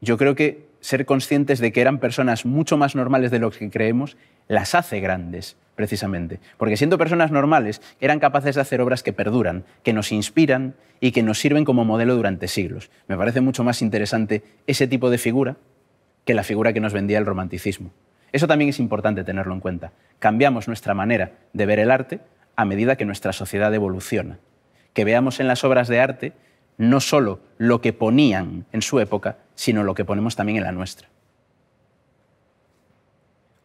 S1: Yo creo que ser conscientes de que eran personas mucho más normales de lo que creemos las hace grandes, precisamente. Porque siendo personas normales, eran capaces de hacer obras que perduran, que nos inspiran y que nos sirven como modelo durante siglos. Me parece mucho más interesante ese tipo de figura que la figura que nos vendía el romanticismo. Eso también es importante tenerlo en cuenta. Cambiamos nuestra manera de ver el arte a medida que nuestra sociedad evoluciona. Que veamos en las obras de arte no solo lo que ponían en su época, sino lo que ponemos también en la nuestra.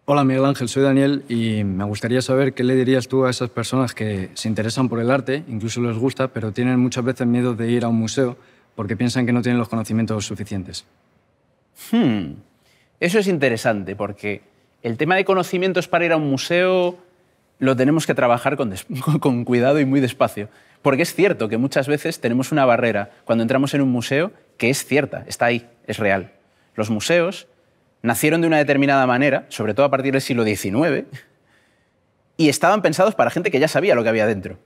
S1: Hola Miguel Ángel, soy Daniel y me gustaría saber qué le dirías tú a esas personas que se interesan por el arte, incluso les gusta, pero tienen muchas veces miedo de ir a un museo porque piensan que no tienen los conocimientos suficientes. Hmm, eso es interesante porque el tema de conocimientos para ir a un museo lo tenemos que trabajar con, cuidado y muy despacio. Porque es cierto que muchas veces tenemos una barrera cuando entramos en un museo que es cierta, está ahí, es real. Los museos nacieron de una determinada manera, sobre todo a partir del siglo XIX, y estaban pensados para gente que ya sabía lo que había dentro,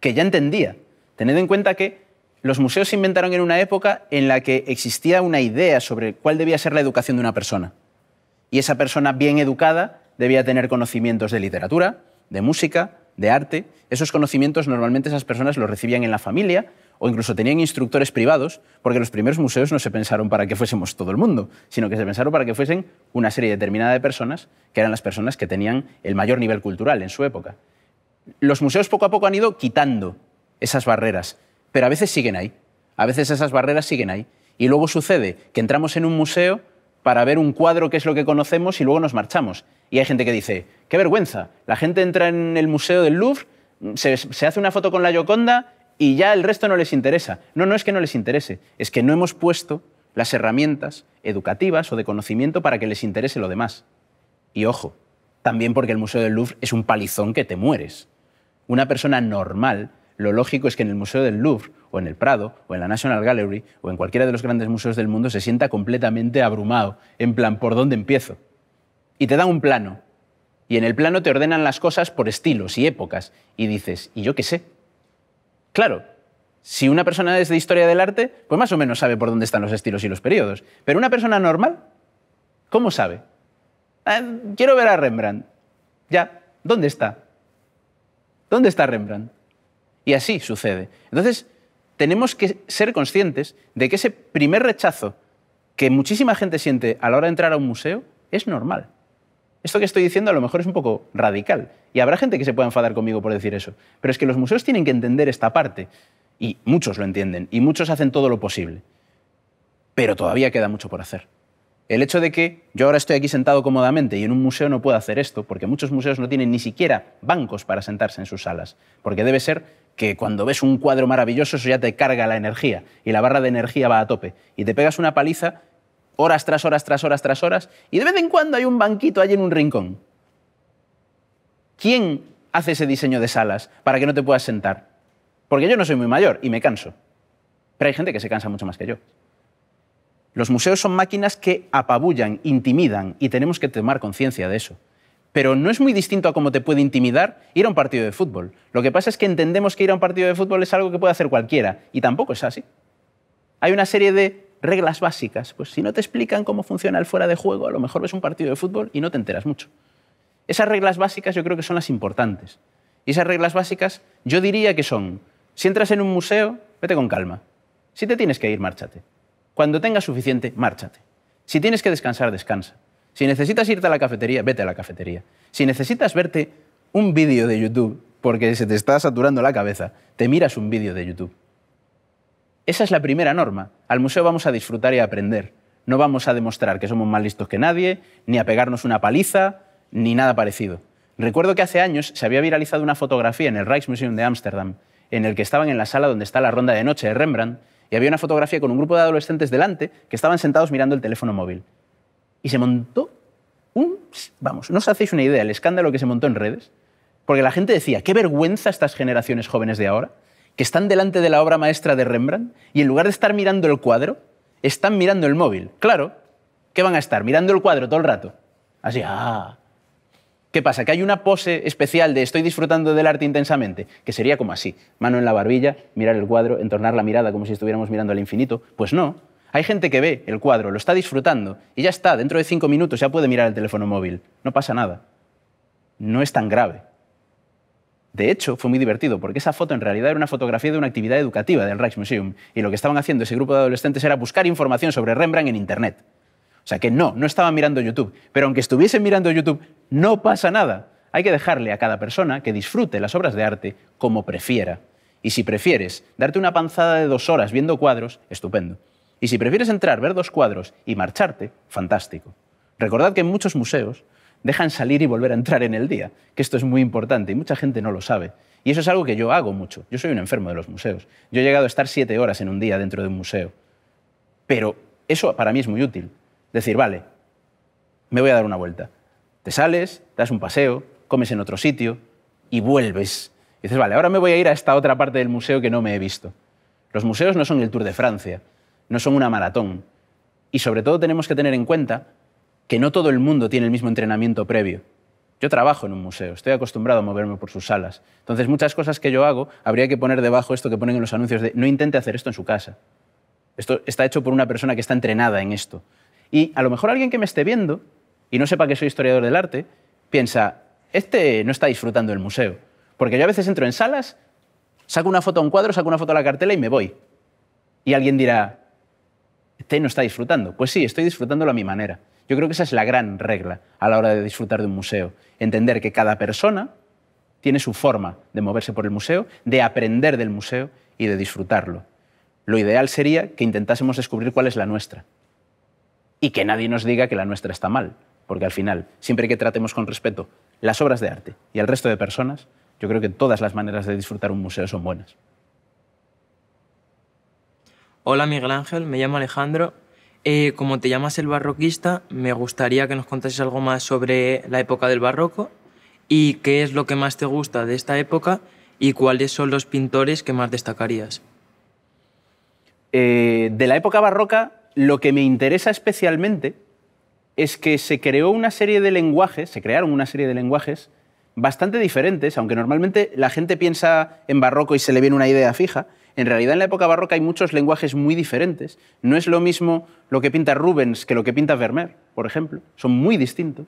S1: que ya entendía. Tened en cuenta que los museos se inventaron en una época en la que existía una idea sobre cuál debía ser la educación de una persona. Y esa persona bien educada debía tener conocimientos de literatura, de música, de arte. Esos conocimientos normalmente esas personas los recibían en la familia o incluso tenían instructores privados, porque los primeros museos no se pensaron para que fuésemos todo el mundo, sino que se pensaron para que fuesen una serie determinada de personas, que eran las personas que tenían el mayor nivel cultural en su época. Los museos poco a poco han ido quitando esas barreras, pero a veces siguen ahí, a veces esas barreras siguen ahí. Y luego sucede que entramos en un museo para ver un cuadro que es lo que conocemos y luego nos marchamos. Y hay gente que dice, qué vergüenza, la gente entra en el Museo del Louvre, mm, se, hace una foto con la Gioconda y ya el resto no les interesa. No, no es que no les interese, es que no hemos puesto las herramientas educativas o de conocimiento para que les interese lo demás. Y ojo, también porque el Museo del Louvre es un palizón que te mueres. Una persona normal lo lógico es que en el Museo del Louvre, o en el Prado, o en la National Gallery, o en cualquiera de los grandes museos del mundo, se sienta completamente abrumado, en plan, ¿por dónde empiezo? Y te da un plano. Y en el plano te ordenan las cosas por estilos y épocas. Y dices, ¿y yo qué sé? Claro, si una persona es de historia del arte, pues más o menos sabe por dónde están los estilos y los periodos. Pero una persona normal, ¿cómo sabe? Ah, quiero ver a Rembrandt. Ya, ¿dónde está? ¿Dónde está Rembrandt? Y así sucede. Entonces, tenemos que ser conscientes de que ese primer rechazo que muchísima gente siente a la hora de entrar a un museo es normal. Esto que estoy diciendo a lo mejor es un poco radical y habrá gente que se pueda enfadar conmigo por decir eso, pero es que los museos tienen que entender esta parte y muchos lo entienden y muchos hacen todo lo posible, pero todavía queda mucho por hacer. El hecho de que yo ahora estoy aquí sentado cómodamente y en un museo no puedo hacer esto, porque muchos museos no tienen ni siquiera bancos para sentarse en sus salas, porque debe ser que cuando ves un cuadro maravilloso eso ya te carga la energía y la barra de energía va a tope y te pegas una paliza horas tras horas tras horas tras horas y de vez en cuando hay un banquito allí en un rincón. ¿Quién hace ese diseño de salas para que no te puedas sentar? Porque yo no soy muy mayor y me canso. Pero hay gente que se cansa mucho más que yo. Los museos son máquinas que apabullan, intimidan y tenemos que tomar conciencia de eso. Pero no es muy distinto a cómo te puede intimidar ir a un partido de fútbol. Lo que pasa es que entendemos que ir a un partido de fútbol es algo que puede hacer cualquiera y tampoco es así. Hay una serie de reglas básicas. Pues si no te explican cómo funciona el fuera de juego, a lo mejor ves un partido de fútbol y no te enteras mucho. Esas reglas básicas yo creo que son las importantes. Y esas reglas básicas yo diría que son, si entras en un museo, vete con calma. Si te tienes que ir, márchate. Cuando tengas suficiente, márchate. Si tienes que descansar, descansa. Si necesitas irte a la cafetería, vete a la cafetería. Si necesitas verte un vídeo de YouTube porque se te está saturando la cabeza, te miras un vídeo de YouTube. Esa es la primera norma. Al museo vamos a disfrutar y a aprender. No vamos a demostrar que somos más listos que nadie, ni a pegarnos una paliza, ni nada parecido. Recuerdo que hace años se había viralizado una fotografía en el Rijksmuseum de Ámsterdam, en el que estaban en la sala donde está la ronda de noche de Rembrandt, y había una fotografía con un grupo de adolescentes delante que estaban sentados mirando el teléfono móvil. Y se montó un... Vamos, no os hacéis una idea el escándalo que se montó en redes, porque la gente decía, qué vergüenza estas generaciones jóvenes de ahora, que están delante de la obra maestra de Rembrandt y en lugar de estar mirando el cuadro, están mirando el móvil. Claro, ¿qué van a estar? Mirando el cuadro todo el rato. Así, ah, ¿Qué pasa? Que hay una pose especial de estoy disfrutando del arte intensamente, que sería como así, mano en la barbilla, mirar el cuadro, entornar la mirada como si estuviéramos mirando al infinito. Pues no. Hay gente que ve el cuadro, lo está disfrutando y ya está, dentro de cinco minutos ya puede mirar el teléfono móvil. No pasa nada. No es tan grave. De hecho, fue muy divertido, porque esa foto en realidad era una fotografía de una actividad educativa del Rijksmuseum, y lo que estaban haciendo ese grupo de adolescentes era buscar información sobre Rembrandt en Internet. O sea que no, no estaba mirando YouTube. Pero aunque estuviese mirando YouTube, no pasa nada. Hay que dejarle a cada persona que disfrute las obras de arte como prefiera. Y si prefieres darte una panzada de dos horas viendo cuadros, estupendo. Y si prefieres entrar, ver dos cuadros y marcharte, fantástico. Recordad que en muchos museos dejan salir y volver a entrar en el día, que esto es muy importante y mucha gente no lo sabe. Y eso es algo que yo hago mucho. Yo soy un enfermo de los museos. Yo he llegado a estar siete horas en un día dentro de un museo. Pero eso para mí es muy útil, decir, vale, me voy a dar una vuelta. Te sales, das un paseo, comes en otro sitio y vuelves. Y dices, vale, ahora me voy a ir a esta otra parte del museo que no me he visto. Los museos no son el Tour de Francia, no son una maratón. Y sobre todo tenemos que tener en cuenta que no todo el mundo tiene el mismo entrenamiento previo. Yo trabajo en un museo, estoy acostumbrado a moverme por sus salas. Entonces, muchas cosas que yo hago, habría que poner debajo esto que ponen en los anuncios de no intente hacer esto en su casa. Esto está hecho por una persona que está entrenada en esto. Y a lo mejor alguien que me esté viendo y no sepa que soy historiador del arte, piensa, este no está disfrutando del museo. Porque yo a veces entro en salas, saco una foto a un cuadro, saco una foto a la cartela y me voy. Y alguien dirá, este no está disfrutando. Pues sí, estoy disfrutándolo a mi manera. Yo creo que esa es la gran regla a la hora de disfrutar de un museo. Entender que cada persona tiene su forma de moverse por el museo, de aprender del museo y de disfrutarlo. Lo ideal sería que intentásemos descubrir cuál es la nuestra y que nadie nos diga que la nuestra está mal, porque al final, siempre que tratemos con respeto las obras de arte y al resto de personas, yo creo que todas las maneras de disfrutar un museo son buenas. Hola Miguel Ángel, me llamo Alejandro. Eh, como te llamas el barroquista, me gustaría que nos contases algo más sobre la época del barroco y qué es lo que más te gusta de esta época y cuáles son los pintores que más destacarías. Eh, de la época barroca lo que me interesa especialmente es que se creó una serie de lenguajes, se crearon una serie de lenguajes bastante diferentes, aunque normalmente la gente piensa en barroco y se le viene una idea fija. En realidad en la época barroca hay muchos lenguajes muy diferentes. No es lo mismo lo que pinta Rubens que lo que pinta Vermeer, por ejemplo. Son muy distintos.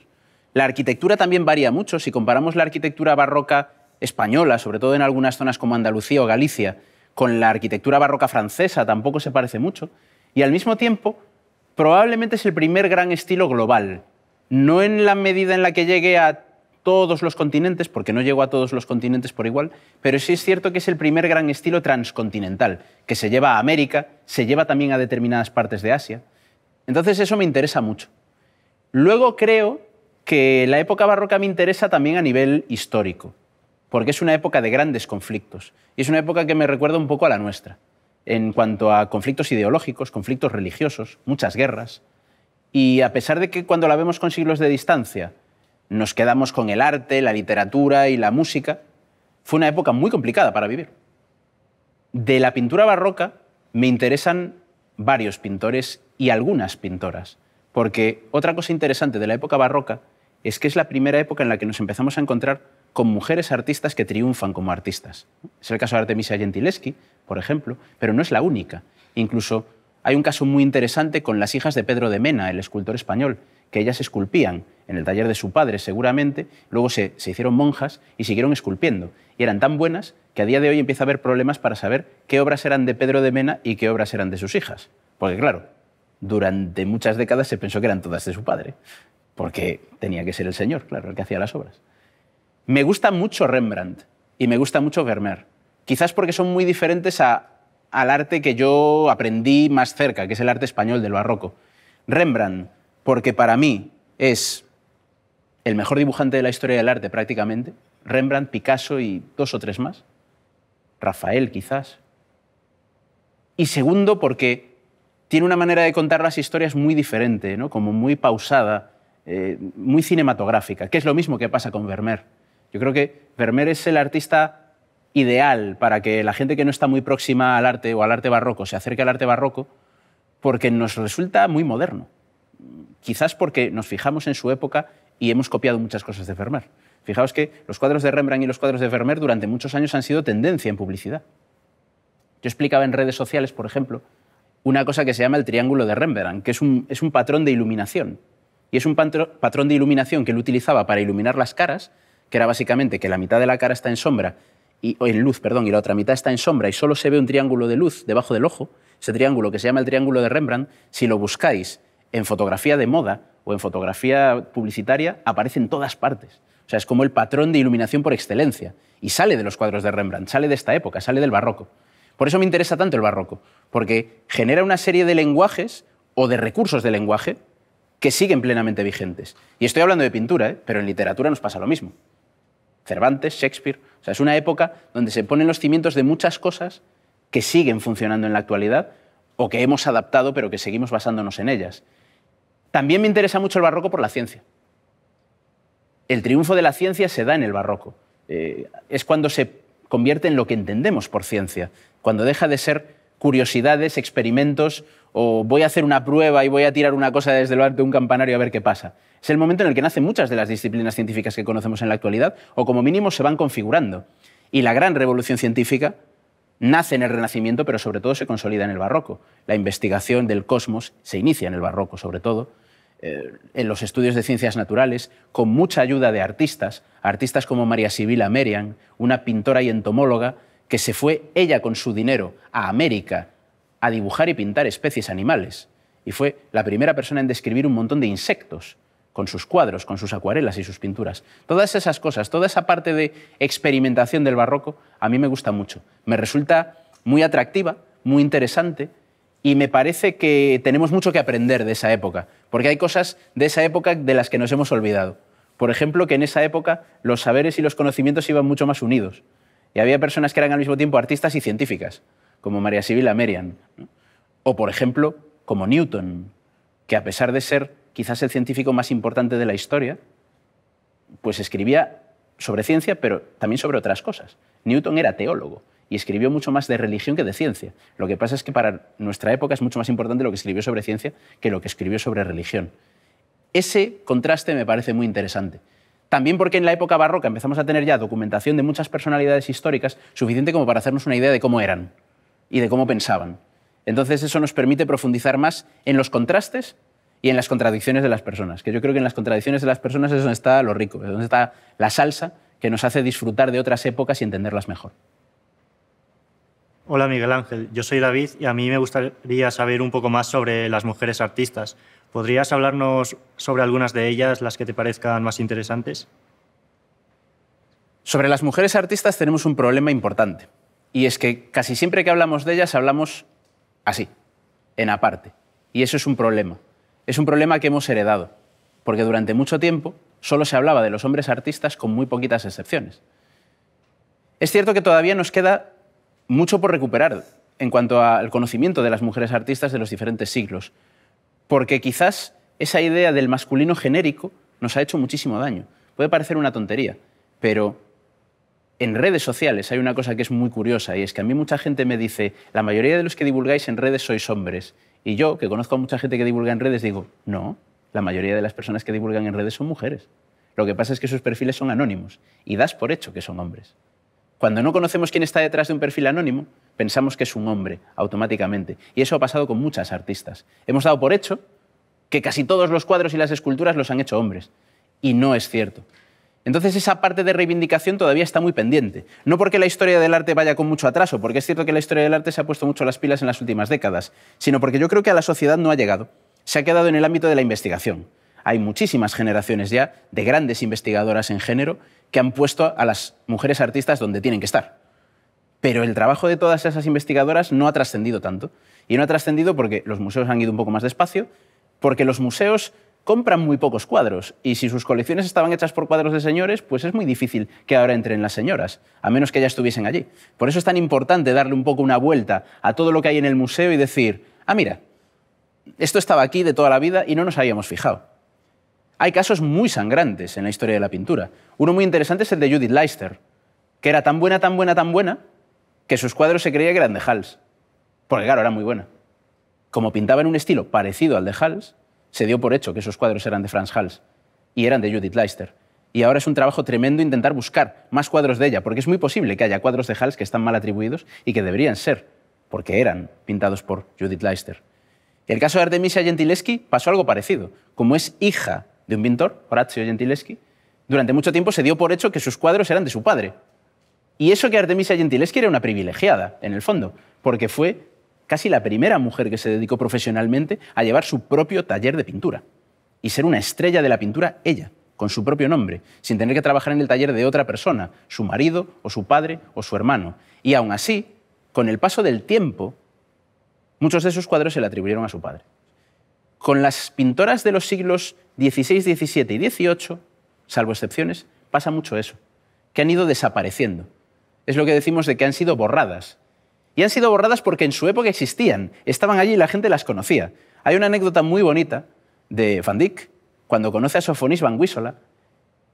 S1: La arquitectura también varía mucho. Si comparamos la arquitectura barroca española, sobre todo en algunas zonas como Andalucía o Galicia, con la arquitectura barroca francesa, tampoco se parece mucho y al mismo tiempo probablemente es el primer gran estilo global. No en la medida en la que llegue a todos los continentes, porque no llegó a todos los continentes por igual, pero sí es cierto que es el primer gran estilo transcontinental, que se lleva a América, se lleva también a determinadas partes de Asia. Entonces eso me interesa mucho. Luego creo que la época barroca me interesa también a nivel histórico, porque es una época de grandes conflictos y es una época que me recuerda un poco a la nuestra en cuanto a conflictos ideológicos, conflictos religiosos, muchas guerras. Y a pesar de que cuando la vemos con siglos de distancia nos quedamos con el arte, la literatura y la música, fue una época muy complicada para vivir. De la pintura barroca me interesan varios pintores y algunas pintoras, porque otra cosa interesante de la época barroca es que es la primera época en la que nos empezamos a encontrar con mujeres artistas que triunfan como artistas. Es el caso de Artemisia Gentileschi, por ejemplo, pero no es la única. Incluso hay un caso muy interesante con las hijas de Pedro de Mena, el escultor español, que ellas esculpían en el taller de su padre seguramente, luego se, se, hicieron monjas y siguieron esculpiendo. Y eran tan buenas que a día de hoy empieza a haber problemas para saber qué obras eran de Pedro de Mena y qué obras eran de sus hijas. Porque claro, durante muchas décadas se pensó que eran todas de su padre, porque tenía que ser el señor, claro, el que hacía las obras. Me gusta mucho Rembrandt y me gusta mucho Vermeer. Quizás porque son muy diferentes al arte que yo aprendí más cerca, que es el arte español del barroco. Rembrandt, porque para mí es el mejor dibujante de la historia del arte prácticamente. Rembrandt, Picasso y dos o tres más. Rafael quizás. Y segundo, porque tiene una manera de contar las historias muy diferente, ¿no? como muy pausada, eh, muy cinematográfica, que es lo mismo que pasa con Vermeer. Yo creo que Vermeer es el artista ideal para que la gente que no está muy próxima al arte o al arte barroco se acerque al arte barroco porque nos resulta muy moderno. Quizás porque nos fijamos en su época y hemos copiado muchas cosas de Vermeer. Fijaos que los cuadros de Rembrandt y los cuadros de Vermeer durante muchos años han sido tendencia en publicidad. Yo explicaba en redes sociales, por ejemplo, una cosa que se llama el triángulo de Rembrandt, que es un, es un patrón de iluminación. Y es un patrón de iluminación que él utilizaba para iluminar las caras que era básicamente que la mitad de la cara está en sombra, y, en luz, perdón, y la otra mitad está en sombra y solo se ve un triángulo de luz debajo del ojo, ese triángulo que se llama el triángulo de Rembrandt, si lo buscáis en fotografía de moda o en fotografía publicitaria, aparece en todas partes. O sea, es como el patrón de iluminación por excelencia. Y sale de los cuadros de Rembrandt, sale de esta época, sale del barroco. Por eso me interesa tanto el barroco, porque genera una serie de lenguajes o de recursos de lenguaje que siguen plenamente vigentes. Y estoy hablando de pintura, ¿eh? pero en literatura nos pasa lo mismo. Cervantes, Shakespeare. O sea, es una época donde se ponen los cimientos de muchas cosas que siguen funcionando en la actualidad o que hemos adaptado pero que seguimos basándonos en ellas. También me interesa mucho el barroco por la ciencia. El triunfo de la ciencia se da en el barroco. Eh, es cuando se convierte en lo que entendemos por ciencia, cuando deja de ser curiosidades, experimentos o voy a hacer una prueba y voy a tirar una cosa desde lo alto de un campanario a ver qué pasa. Es el momento en el que nacen muchas de las disciplinas científicas que conocemos en la actualidad, o como mínimo se van configurando. Y la gran revolución científica nace en el Renacimiento, pero sobre todo se consolida en el Barroco. La investigación del cosmos se inicia en el Barroco, sobre todo, eh, en los estudios de ciencias naturales, con mucha ayuda de artistas, artistas como María Sibila Merian, una pintora y entomóloga que se fue ella con su dinero a América a dibujar y pintar especies animales y fue la primera persona en describir un montón de insectos con sus cuadros, con sus acuarelas y sus pinturas. Todas esas cosas, toda esa parte de experimentación del barroco, a mí me gusta mucho. Me resulta muy atractiva, muy interesante y me parece que tenemos mucho que aprender de esa época, porque hay cosas de esa época de las que nos hemos olvidado. Por ejemplo, que en esa época los saberes y los conocimientos iban mucho más unidos y había personas que eran al mismo tiempo artistas y científicas como María Sibila Merian. O, por ejemplo, como Newton, que a pesar de ser quizás el científico más importante de la historia, pues escribía sobre ciencia, pero también sobre otras cosas. Newton era teólogo y escribió mucho más de religión que de ciencia. Lo que pasa es que para nuestra época es mucho más importante lo que escribió sobre ciencia que lo que escribió sobre religión. Ese contraste me parece muy interesante. También porque en la época barroca empezamos a tener ya documentación de muchas personalidades históricas suficiente como para hacernos una idea de cómo eran y de cómo pensaban. Entonces eso nos permite profundizar más en los contrastes y en las contradicciones de las personas, que yo creo que en las contradicciones de las personas es donde está lo rico, es donde está la salsa que nos hace disfrutar de otras épocas y entenderlas mejor. Hola Miguel Ángel, yo soy David y a mí me gustaría saber un poco más sobre las mujeres artistas. ¿Podrías hablarnos sobre algunas de ellas, las que te parezcan más interesantes? Sobre las mujeres artistas tenemos un problema importante y es que casi siempre que hablamos de ellas hablamos así, en aparte. Y eso es un problema. Es un problema que hemos heredado, porque durante mucho tiempo solo se hablaba de los hombres artistas con muy poquitas excepciones. Es cierto que todavía nos queda mucho por recuperar en cuanto al conocimiento de las mujeres artistas de los diferentes siglos, porque quizás esa idea del masculino genérico nos ha hecho muchísimo daño. Puede parecer una tontería, pero en redes sociales hay una cosa que es muy curiosa y es que a mí mucha gente me dice, la mayoría de los que divulgáis en redes sois hombres. Y yo, que conozco a mucha gente que divulga en redes, digo, no, la mayoría de las personas que divulgan en redes son mujeres. Lo que pasa es que sus perfiles son anónimos y das por hecho que son hombres. Cuando no conocemos quién está detrás de un perfil anónimo, pensamos que es un hombre automáticamente. Y eso ha pasado con muchas artistas. Hemos dado por hecho que casi todos los cuadros y las esculturas los han hecho hombres. Y no es cierto. Entonces esa parte de reivindicación todavía está muy pendiente. No porque la historia del arte vaya con mucho atraso, porque es cierto que la historia del arte se ha puesto mucho las pilas en las últimas décadas, sino porque yo creo que a la sociedad no ha llegado. Se ha quedado en el ámbito de la investigación. Hay muchísimas generaciones ya de grandes investigadoras en género que han puesto a las mujeres artistas donde tienen que estar. Pero el trabajo de todas esas investigadoras no ha trascendido tanto. Y no ha trascendido porque los museos han ido un poco más despacio, porque los museos compran muy pocos cuadros y si sus colecciones estaban hechas por cuadros de señores, pues es muy difícil que ahora entren las señoras, a menos que ya estuviesen allí. Por eso es tan importante darle un poco una vuelta a todo lo que hay en el museo y decir, ah, mira, esto estaba aquí de toda la vida y no nos habíamos fijado. Hay casos muy sangrantes en la historia de la pintura. Uno muy interesante es el de Judith Leister, que era tan buena, tan buena, tan buena, que sus cuadros se creía que eran de Hals. Porque claro, era muy buena. Como pintaba en un estilo parecido al de Hals, se dio por hecho que esos cuadros eran de Franz Hals y eran de Judith Leister. Y ahora es un trabajo tremendo intentar buscar más cuadros de ella, porque es muy posible que haya cuadros de Hals que están mal atribuidos y que deberían ser, porque eran pintados por Judith Leister. el caso de Artemisia Gentileschi pasó algo parecido. Como es hija de un pintor, Horacio Gentileschi, durante mucho tiempo se dio por hecho que sus cuadros eran de su padre. Y eso que Artemisia Gentileschi era una privilegiada, en el fondo, porque fue casi la primera mujer que se dedicó profesionalmente a llevar su propio taller de pintura y ser una estrella de la pintura ella, con su propio nombre, sin tener que trabajar en el taller de otra persona, su marido o su padre o su hermano. Y aún así, con el paso del tiempo, muchos de sus cuadros se le atribuyeron a su padre. Con las pintoras de los siglos XVI, XVII y XVIII, salvo excepciones, pasa mucho eso, que han ido desapareciendo. Es lo que decimos de que han sido borradas, y han sido borradas porque en su época existían, estaban allí y la gente las conocía. Hay una anécdota muy bonita de Van Dyck, cuando conoce a Sofonis Van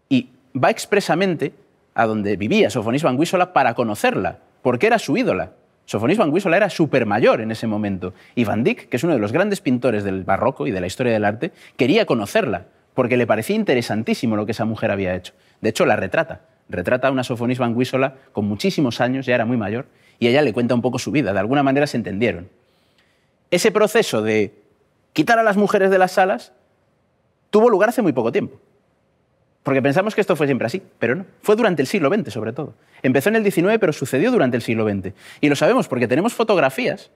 S1: y va expresamente a donde vivía Sofonis Van para conocerla, porque era su ídola. Sofonis Van era súper mayor en ese momento, y Van Dyck, que es uno de los grandes pintores del barroco y de la historia del arte, quería conocerla, porque le parecía interesantísimo lo que esa mujer había hecho. De hecho, la retrata. Retrata a una Sofonis Van con muchísimos años, ya era muy mayor, y ella le cuenta un poco su vida. De alguna manera se entendieron. Ese proceso de quitar a las mujeres de las salas tuvo lugar hace muy poco tiempo. Porque pensamos que esto fue siempre así, pero no. Fue durante el siglo XX, sobre todo. Empezó en el XIX, pero sucedió durante el siglo XX. Y lo sabemos porque tenemos fotografías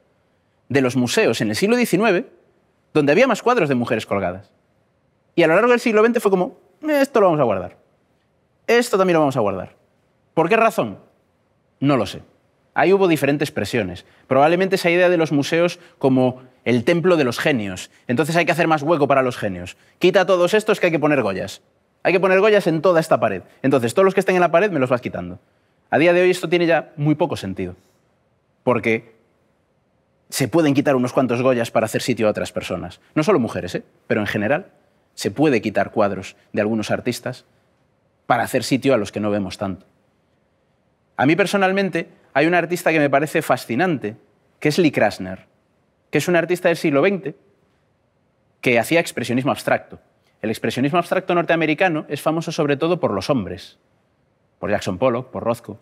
S1: de los museos en el siglo XIX donde había más cuadros de mujeres colgadas. Y a lo largo del siglo XX fue como, eh, esto lo vamos a guardar. Esto también lo vamos a guardar. ¿Por qué razón? No lo sé. Ahí hubo diferentes presiones. Probablemente esa idea de los museos como el templo de los genios. Entonces hay que hacer más hueco para los genios. Quita todos estos que hay que poner Goyas. Hay que poner Goyas en toda esta pared. Entonces todos los que estén en la pared me los vas quitando. A día de hoy esto tiene ya muy poco sentido. Porque se pueden quitar unos cuantos Goyas para hacer sitio a otras personas. No solo mujeres, ¿eh? pero en general se puede quitar cuadros de algunos artistas para hacer sitio a los que no vemos tanto. A mí personalmente hay un artista que me parece fascinante, que es Lee Krasner, que es un artista del siglo XX que hacía expresionismo abstracto. El expresionismo abstracto norteamericano es famoso sobre todo por los hombres, por Jackson Pollock, por Rothko.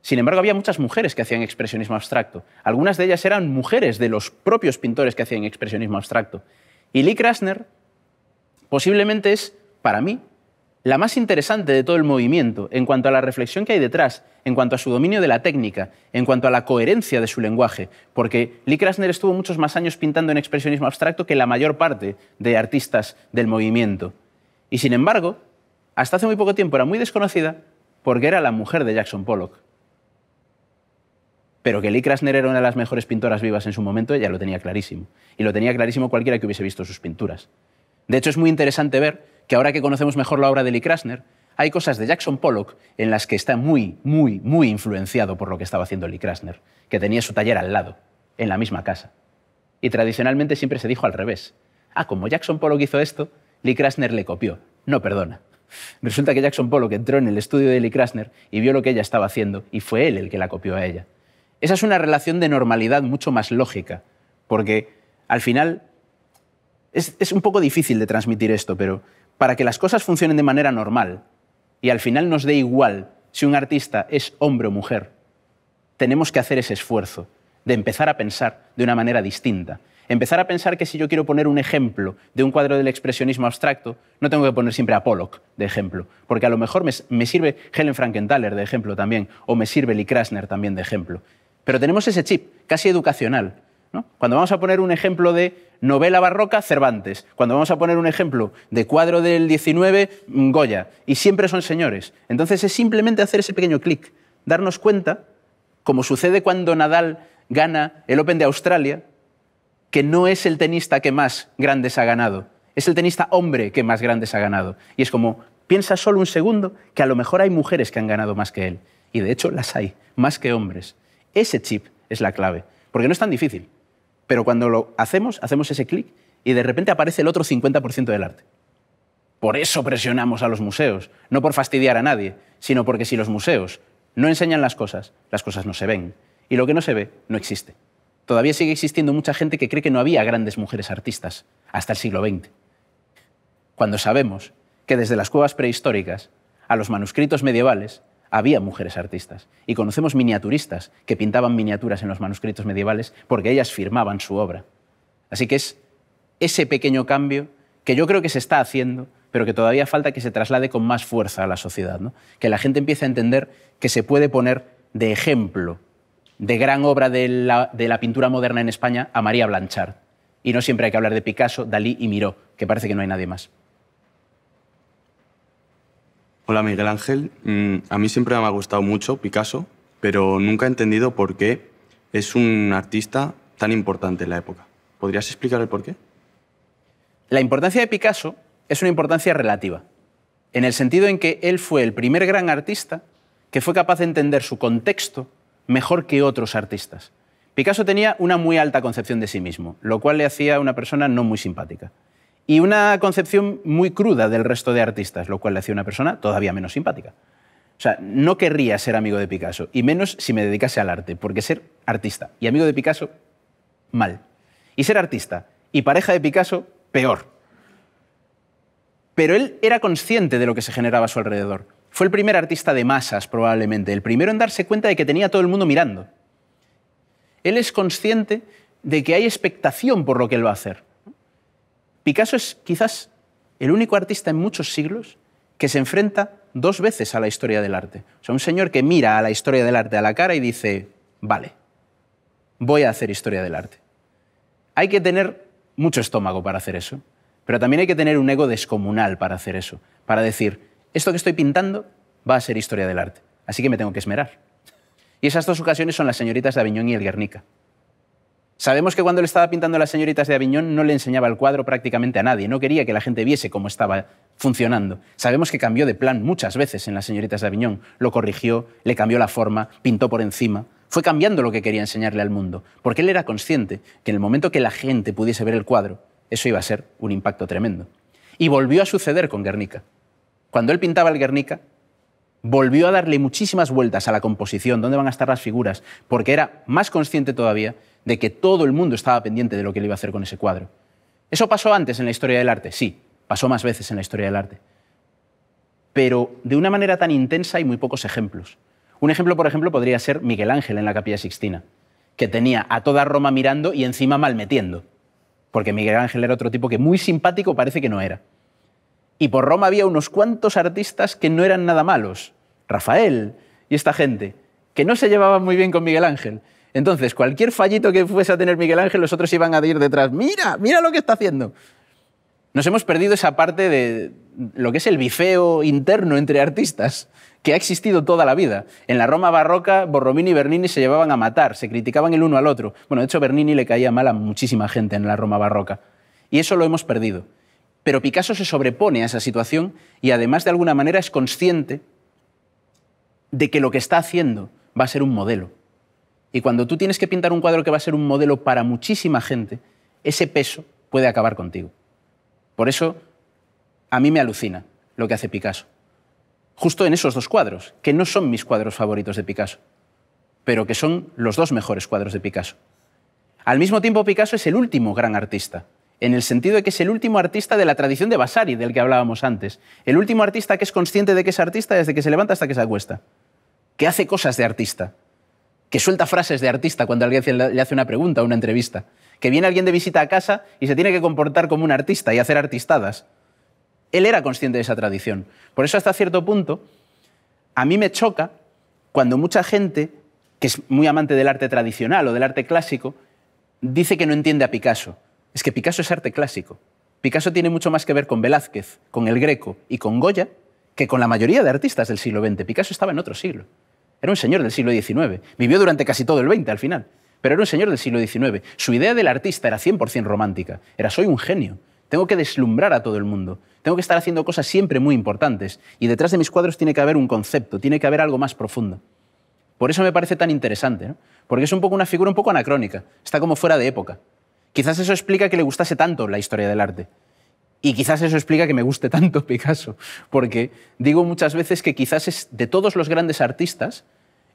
S1: Sin embargo, había muchas mujeres que hacían expresionismo abstracto. Algunas de ellas eran mujeres de los propios pintores que hacían expresionismo abstracto. Y Lee Krasner posiblemente es, para mí, la más interesante de todo el movimiento, en cuanto a la reflexión que hay detrás, en cuanto a su dominio de la técnica, en cuanto a la coherencia de su lenguaje, porque Lee Krasner estuvo muchos más años pintando en expresionismo abstracto que la mayor parte de artistas del movimiento. Y sin embargo, hasta hace muy poco tiempo era muy desconocida porque era la mujer de Jackson Pollock. Pero que Lee Krasner era una de las mejores pintoras vivas en su momento, ella lo tenía clarísimo. Y lo tenía clarísimo cualquiera que hubiese visto sus pinturas. De hecho, es muy interesante ver que ahora que conocemos mejor la obra de Lee Krasner, hay cosas de Jackson Pollock en las que está muy, muy, muy influenciado por lo que estaba haciendo Lee Krasner, que tenía su taller al lado, en la misma casa. Y tradicionalmente siempre se dijo al revés. Ah, como Jackson Pollock hizo esto, Lee Krasner le copió. No perdona. Resulta que Jackson Pollock entró en el estudio de Lee Krasner y vio lo que ella estaba haciendo, y fue él el que la copió a ella. Esa es una relación de normalidad mucho más lógica, porque al final es, es un poco difícil de transmitir esto, pero para que las cosas funcionen de manera normal y al final nos dé igual si un artista es hombre o mujer, tenemos que hacer ese esfuerzo de empezar a pensar de una manera distinta. Empezar a pensar que si yo quiero poner un ejemplo de un cuadro del expresionismo abstracto, no tengo que poner siempre a Pollock de ejemplo, porque a lo mejor me, sirve Helen Frankenthaler de ejemplo también, o me sirve Lee Krasner también de ejemplo. Pero tenemos ese chip casi educacional cuando vamos a poner un ejemplo de novela barroca, Cervantes. Cuando vamos a poner un ejemplo de cuadro del 19, mm, Goya. Y siempre son señores. Entonces es simplemente hacer ese pequeño clic, darnos cuenta, como sucede cuando Nadal gana el Open de Australia, que no es el tenista que más grandes ha ganado, es el tenista hombre que más grandes ha ganado. Y es como, piensa solo un segundo que a lo mejor hay mujeres que han ganado más que él. Y de hecho las hay, más que hombres. Ese chip es la clave, porque no es tan difícil. Pero cuando lo hacemos, hacemos ese clic y de repente aparece el otro 50% del arte. Por eso presionamos a los museos, no por fastidiar a nadie, sino porque si los museos no enseñan las cosas, las cosas no se ven. Y lo que no se ve, no existe. Todavía sigue existiendo mucha gente que cree que no había grandes mujeres artistas hasta el siglo XX. Cuando sabemos que desde las cuevas prehistóricas a los manuscritos medievales había mujeres artistas. Y conocemos miniaturistas que pintaban miniaturas en los manuscritos medievales porque ellas firmaban su obra. Así que es ese pequeño cambio que yo creo que se está haciendo, pero que todavía falta que se traslade con más fuerza a la sociedad. Que la gente empiece a entender que se puede poner de ejemplo de gran obra de la, de la pintura moderna en España a María Blanchard. Y no siempre hay que hablar de Picasso, Dalí y Miró, que parece que no hay nadie más. Hola Miguel Ángel, mm, a mí siempre me ha gustado mucho Picasso, pero nunca he entendido por qué es un artista tan importante en la época. ¿Podrías explicar el por qué? La importancia de Picasso es una importancia relativa, en el sentido en que él fue el primer gran artista que fue capaz de entender su contexto mejor que otros artistas. Picasso tenía una muy alta concepción de sí mismo, lo cual le hacía una persona no muy simpática y una concepción muy cruda del resto de artistas, lo cual le hacía una persona todavía menos simpática. O sea, no querría ser amigo de Picasso, y menos si me dedicase al arte, porque ser artista y amigo de Picasso, mal. Y ser artista y pareja de Picasso, peor. Pero él era consciente de lo que se generaba a su alrededor. Fue el primer artista de masas, probablemente, el primero en darse cuenta de que tenía a todo el mundo mirando. Él es consciente de que hay expectación por lo que él va a hacer. Picasso es quizás el único artista en muchos siglos que se enfrenta dos veces a la historia del arte. O sea, un señor que mira a la historia del arte a la cara y dice, vale, voy a hacer historia del arte. Hay que tener mucho estómago para hacer eso, pero también hay que tener un ego descomunal para hacer eso, para decir, esto que estoy pintando va a ser historia del arte, así que me tengo que esmerar. Y esas dos ocasiones son las señoritas de Aviñón y el Guernica. Sabemos que cuando le estaba pintando a las señoritas de Aviñón no le enseñaba el cuadro prácticamente a nadie, no quería que la gente viese cómo estaba funcionando. Sabemos que cambió de plan muchas veces en las señoritas de Aviñón, lo corrigió, le cambió la forma, pintó por encima, fue cambiando lo que quería enseñarle al mundo, porque él era consciente que en el momento que la gente pudiese ver el cuadro, eso iba a ser un impacto tremendo. Y volvió a suceder con Guernica. Cuando él pintaba el Guernica, volvió a darle muchísimas vueltas a la composición, dónde van a estar las figuras, porque era más consciente todavía de que todo el mundo estaba pendiente de lo que le iba a hacer con ese cuadro. ¿Eso pasó antes en la historia del arte? Sí, pasó más veces en la historia del arte. Pero de una manera tan intensa y muy pocos ejemplos. Un ejemplo, por ejemplo, podría ser Miguel Ángel en la Capilla Sixtina, que tenía a toda Roma mirando y encima malmetiendo. Porque Miguel Ángel era otro tipo que muy simpático parece que no era. Y por Roma había unos cuantos artistas que no eran nada malos. Rafael y esta gente, que no se llevaban muy bien con Miguel Ángel. Entonces, cualquier fallito que fuese a tener Miguel Ángel, los otros iban a ir detrás. Mira, mira lo que está haciendo. Nos hemos perdido esa parte de lo que es el bifeo interno entre artistas, que ha existido toda la vida. En la Roma barroca, Borromini y Bernini se llevaban a matar, se criticaban el uno al otro. Bueno, de hecho, Bernini le caía mal a muchísima gente en la Roma barroca. Y eso lo hemos perdido. Pero Picasso se sobrepone a esa situación y además, de alguna manera, es consciente de que lo que está haciendo va a ser un modelo. Y cuando tú tienes que pintar un cuadro que va a ser un modelo para muchísima gente, ese peso puede acabar contigo. Por eso, a mí me alucina lo que hace Picasso. Justo en esos dos cuadros, que no son mis cuadros favoritos de Picasso, pero que son los dos mejores cuadros de Picasso. Al mismo tiempo, Picasso es el último gran artista, en el sentido de que es el último artista de la tradición de Vasari, del que hablábamos antes. El último artista que es consciente de que es artista desde que se levanta hasta que se acuesta. Que hace cosas de artista que suelta frases de artista cuando alguien le hace una pregunta o una entrevista. Que viene alguien de visita a casa y se tiene que comportar como un artista y hacer artistadas. Él era consciente de esa tradición. Por eso, hasta cierto punto, a mí me choca cuando mucha gente, que es muy amante del arte tradicional o del arte clásico, dice que no entiende a Picasso. Es que Picasso es arte clásico. Picasso tiene mucho más que ver con Velázquez, con el Greco y con Goya que con la mayoría de artistas del siglo XX. Picasso estaba en otro siglo. Era un señor del siglo XIX. Vivió durante casi todo el XX al final. Pero era un señor del siglo XIX. Su idea del artista era 100% romántica. Era soy un genio. Tengo que deslumbrar a todo el mundo. Tengo que estar haciendo cosas siempre muy importantes. Y detrás de mis cuadros tiene que haber un concepto, tiene que haber algo más profundo. Por eso me parece tan interesante, porque es un poco una figura un poco anacrónica. Está como fuera de época. Quizás eso explica que le gustase tanto la historia del arte. Y quizás eso explica que me guste tanto Picasso, porque digo muchas veces que quizás es de todos los grandes artistas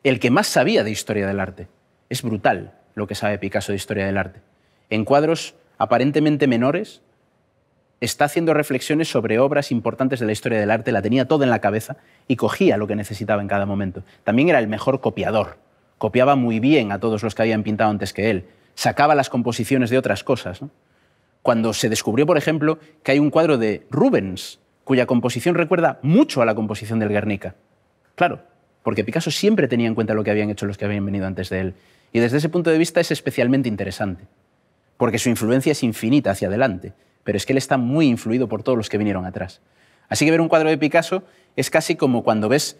S1: el que más sabía de historia del arte. Es brutal lo que sabe Picasso de historia del arte. En cuadros aparentemente menores, está haciendo reflexiones sobre obras importantes de la historia del arte, la tenía todo en la cabeza y cogía lo que necesitaba en cada momento. También era el mejor copiador, copiaba muy bien a todos los que habían pintado antes que él, sacaba las composiciones de otras cosas cuando se descubrió, por ejemplo, que hay un cuadro de Rubens cuya composición recuerda mucho a la composición del Guernica. Claro, porque Picasso siempre tenía en cuenta lo que habían hecho los que habían venido antes de él. Y desde ese punto de vista es especialmente interesante, porque su influencia es infinita hacia adelante, pero es que él está muy influido por todos los que vinieron atrás. Así que ver un cuadro de Picasso es casi como cuando ves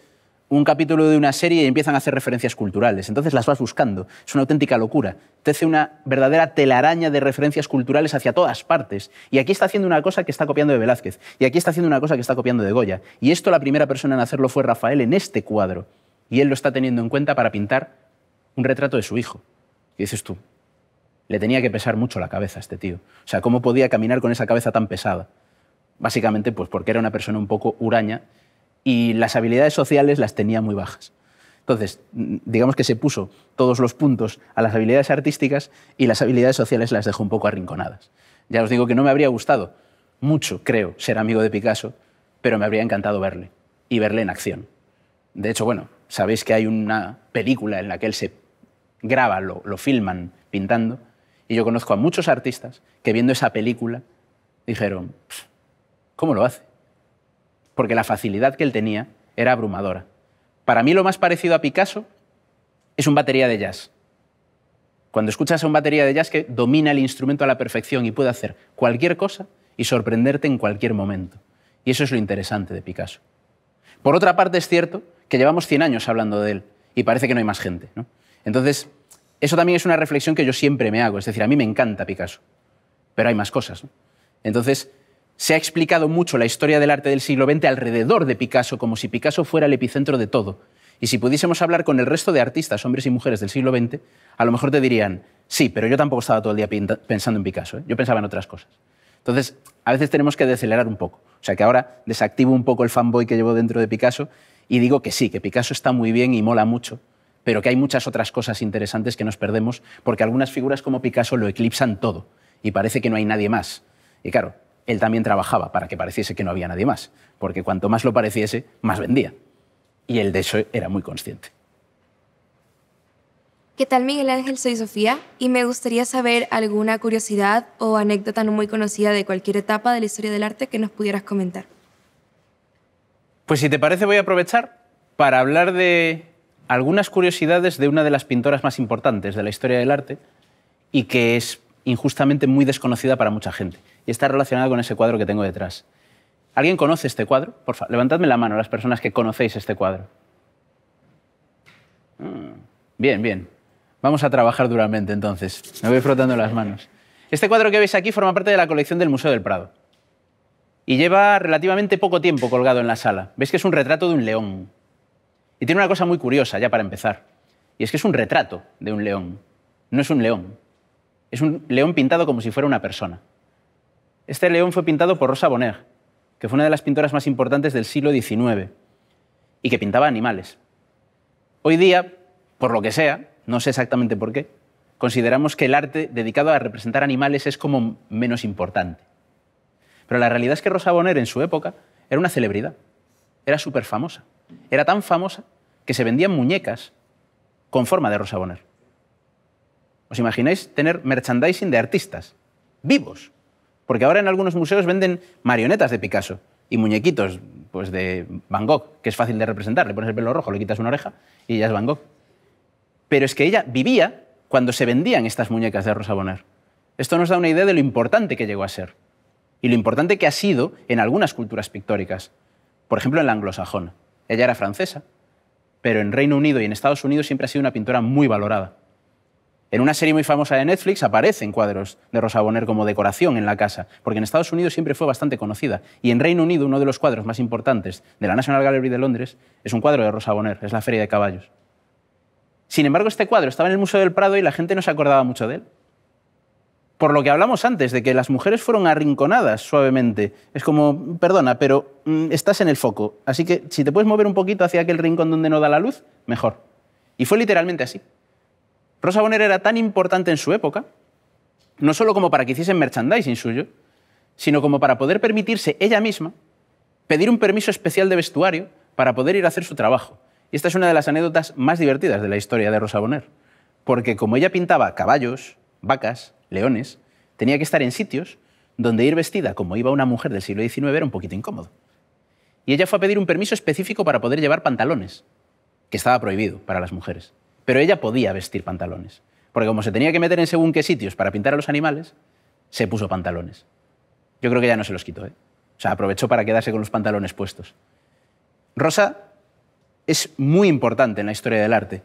S1: un capítulo de una serie y empiezan a hacer referencias culturales. Entonces las vas buscando. Es una auténtica locura. Te hace una verdadera telaraña de referencias culturales hacia todas partes. Y aquí está haciendo una cosa que está copiando de Velázquez. Y aquí está haciendo una cosa que está copiando de Goya. Y esto la primera persona en hacerlo fue Rafael en este cuadro. Y él lo está teniendo en cuenta para pintar un retrato de su hijo. Y dices tú, le tenía que pesar mucho la cabeza a este tío. O sea, ¿cómo podía caminar con esa cabeza tan pesada? Básicamente, pues porque era una persona un poco huraña y las habilidades sociales las tenía muy bajas. Entonces, mm, digamos que se puso todos los puntos a las habilidades artísticas y las habilidades sociales las dejó un poco arrinconadas. Ya os digo que no me habría gustado mucho, creo, ser amigo de Picasso, pero me habría encantado verle y verle en acción. De hecho, bueno, sabéis que hay una película en la que él se graba, lo, lo filman pintando, y yo conozco a muchos artistas que viendo esa película dijeron, ¿cómo lo hace? porque la facilidad que él tenía era abrumadora. Para mí lo más parecido a Picasso es un batería de jazz. Cuando escuchas a un batería de jazz que domina el instrumento a la perfección y puede hacer cualquier cosa y sorprenderte en cualquier momento. Y eso es lo interesante de Picasso. Por otra parte, es cierto que llevamos 100 años hablando de él y parece que no hay más gente. Entonces, eso también es una reflexión que yo siempre me hago. Es decir, a mí me encanta Picasso, pero hay más cosas. ¿no? Entonces, se ha explicado mucho la historia del arte del siglo XX alrededor de Picasso, como si Picasso fuera el epicentro de todo. Y si pudiésemos hablar con el resto de artistas, hombres y mujeres del siglo XX, a lo mejor te dirían, sí, pero yo tampoco estaba todo el día pensando en Picasso, ¿eh? yo pensaba en otras cosas. Entonces, a veces tenemos que decelerar un poco. O sea que ahora desactivo un poco el fanboy que llevo dentro de Picasso y digo que sí, que Picasso está muy bien y mola mucho, pero que hay muchas otras cosas interesantes que nos perdemos porque algunas figuras como Picasso lo eclipsan todo y parece que no hay nadie más. Y claro, él también trabajaba para que pareciese que no había nadie más, porque cuanto más lo pareciese, más vendía. Y él de eso era muy consciente. ¿Qué tal Miguel Ángel? Soy Sofía y me gustaría saber alguna curiosidad o anécdota no muy conocida de cualquier etapa de la historia del arte que nos pudieras comentar. Pues si te parece voy a aprovechar para hablar de algunas curiosidades de una de las pintoras más importantes de la historia del arte y que es injustamente muy desconocida para mucha gente y está relacionada con ese cuadro que tengo detrás. ¿Alguien conoce este cuadro? Por favor, levantadme la mano las personas que conocéis este cuadro. Mm, bien, bien. Vamos a trabajar duramente entonces. Me voy frotando las manos. Este cuadro que veis aquí forma parte de la colección del Museo del Prado y lleva relativamente poco tiempo colgado en la sala. Veis que es un retrato de un león. Y tiene una cosa muy curiosa ya para empezar. Y es que es un retrato de un león. No es un león. Es un león pintado como si fuera una persona. Este león fue pintado por Rosa Bonheur, que fue una de las pintoras más importantes del siglo XIX y que pintaba animales. Hoy día, por lo que sea, no sé exactamente por qué, consideramos que el arte dedicado a representar animales es como menos importante. Pero la realidad es que Rosa Bonheur en su época era una celebridad, era súper famosa. Era tan famosa que se vendían muñecas con forma de Rosa Bonheur. ¿Os imagináis tener merchandising de artistas vivos? Porque ahora en algunos museos venden marionetas de Picasso y muñequitos pues de Van Gogh, que es fácil de representar. Le pones el pelo rojo, le quitas una oreja y ya es Van Gogh. Pero es que ella vivía cuando se vendían estas muñecas de Rosa Bonheur. Esto nos da una idea de lo importante que llegó a ser y lo importante que ha sido en algunas culturas pictóricas. Por ejemplo, en la anglosajona. Ella era francesa, pero en Reino Unido y en Estados Unidos siempre ha sido una pintora muy valorada. En una serie muy famosa de Netflix aparecen cuadros de Rosa Bonner como decoración en la casa, porque en Estados Unidos siempre fue bastante conocida. Y en Reino Unido uno de los cuadros más importantes de la National Gallery de Londres es un cuadro de Rosa Bonner, es la Feria de Caballos. Sin embargo, este cuadro estaba en el Museo del Prado y la gente no se acordaba mucho de él. Por lo que hablamos antes, de que las mujeres fueron arrinconadas suavemente. Es como, perdona, pero mm, estás en el foco, así que si te puedes mover un poquito hacia aquel rincón donde no da la luz, mejor. Y fue literalmente así. Rosa Bonner era tan importante en su época, no solo como para que hiciesen merchandising suyo, sino como para poder permitirse ella misma pedir un permiso especial de vestuario para poder ir a hacer su trabajo. Y esta es una de las anécdotas más divertidas de la historia de Rosa Bonner, porque como ella pintaba caballos, vacas, leones, tenía que estar en sitios donde ir vestida como iba una mujer del siglo XIX era un poquito incómodo. Y ella fue a pedir un permiso específico para poder llevar pantalones, que estaba prohibido para las mujeres. Pero ella podía vestir pantalones, porque como se tenía que meter en según qué sitios para pintar a los animales, se puso pantalones. Yo creo que ya no se los quitó, ¿eh? O sea, aprovechó para quedarse con los pantalones puestos. Rosa es muy importante en la historia del arte,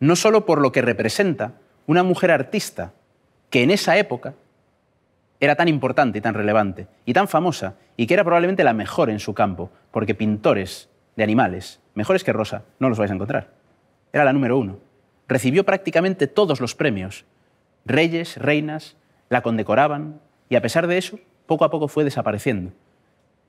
S1: no solo por lo que representa una mujer artista que en esa época era tan importante y tan relevante y tan famosa y que era probablemente la mejor en su campo, porque pintores de animales mejores que Rosa no los vais a encontrar. Era la número uno recibió prácticamente todos los premios. Reyes, reinas, la condecoraban y a pesar de eso, poco a poco fue desapareciendo.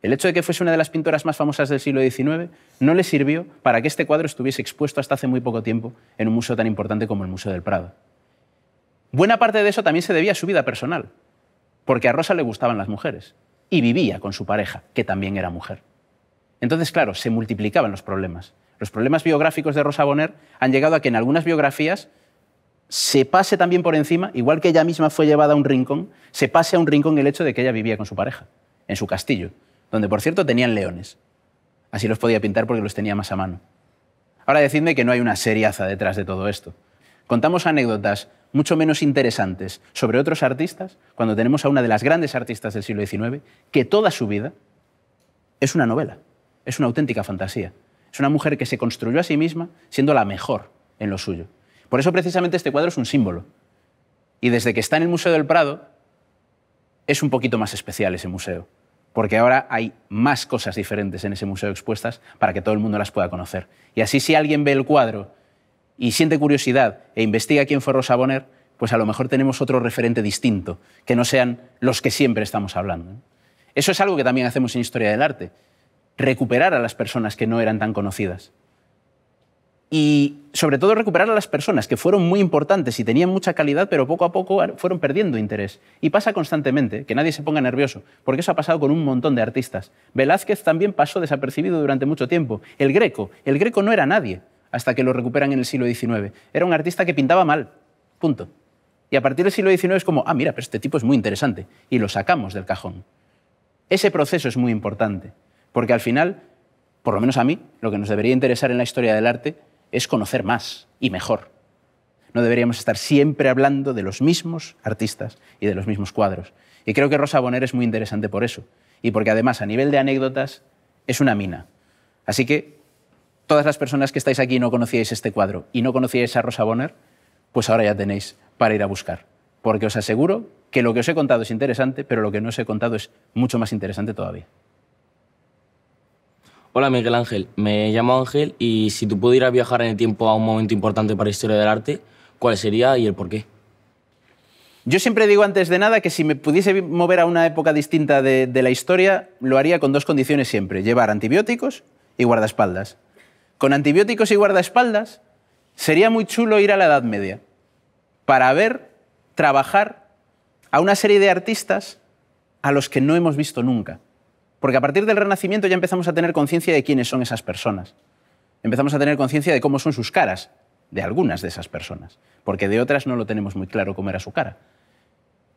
S1: El hecho de que fuese una de las pintoras más famosas del siglo XIX no le sirvió para que este cuadro estuviese expuesto hasta hace muy poco tiempo en un museo tan importante como el Museo del Prado. Buena parte de eso también se debía a su vida personal, porque a Rosa le gustaban las mujeres y vivía con su pareja, que también era mujer. Entonces, claro, se multiplicaban los problemas. Los problemas biográficos de Rosa Bonner han llegado a que en algunas biografías se pase también por encima, igual que ella misma fue llevada a un rincón, se pase a un rincón el hecho de que ella vivía con su pareja, en su castillo, donde por cierto tenían leones. Así los podía pintar porque los tenía más a mano. Ahora decidme que no hay una seriaza detrás de todo esto. Contamos anécdotas mucho menos interesantes sobre otros artistas cuando tenemos a una de las grandes artistas del siglo XIX que toda su vida es una novela, es una auténtica fantasía. Es una mujer que se construyó a sí misma siendo la mejor en lo suyo. Por eso precisamente este cuadro es un símbolo. Y desde que está en el Museo del Prado, es un poquito más especial ese museo, porque ahora hay más cosas diferentes en ese museo expuestas para que todo el mundo las pueda conocer. Y así si alguien ve el cuadro y siente curiosidad e investiga quién fue Rosa Bonner, pues a lo mejor tenemos otro referente distinto, que no sean los que siempre estamos hablando. Eso es algo que también hacemos en Historia del Arte recuperar a las personas que no eran tan conocidas. Y sobre todo recuperar a las personas que fueron muy importantes y tenían mucha calidad, pero poco a poco fueron perdiendo interés. Y pasa constantemente, que nadie se ponga nervioso, porque eso ha pasado con un montón de artistas. Velázquez también pasó desapercibido durante mucho tiempo. El Greco, el Greco no era nadie hasta que lo recuperan en el siglo XIX. Era un artista que pintaba mal, punto. Y a partir del siglo XIX es como, ah, mira, pero este tipo es muy interesante. Y lo sacamos del cajón. Ese proceso es muy importante. Porque al final, por lo menos a mí, lo que nos debería interesar en la historia del arte es conocer más y mejor. No deberíamos estar siempre hablando de los mismos artistas y de los mismos cuadros. Y creo que Rosa Bonner es muy interesante por eso. Y porque además, a nivel de anécdotas, es una mina. Así que todas las personas que estáis aquí y no conocíais este cuadro y no conocíais a Rosa Bonner, pues ahora ya tenéis para ir a buscar. Porque os aseguro que lo que os he contado es interesante, pero lo que no os he contado es mucho más interesante todavía. Hola Miguel Ángel, me llamo Ángel y si tú pudieras viajar en el tiempo a un momento importante para la historia del arte, ¿cuál sería y el por qué? Yo siempre digo antes de nada que si me pudiese mover a una época distinta de, de la historia, lo haría con dos condiciones siempre, llevar antibióticos y guardaespaldas. Con antibióticos y guardaespaldas sería muy chulo ir a la Edad Media para ver, trabajar a una serie de artistas a los que no hemos visto nunca. Porque a partir del Renacimiento ya empezamos a tener conciencia de quiénes son esas personas. Empezamos a tener conciencia de cómo son sus caras, de algunas de esas personas, porque de otras no lo tenemos muy claro cómo era su cara.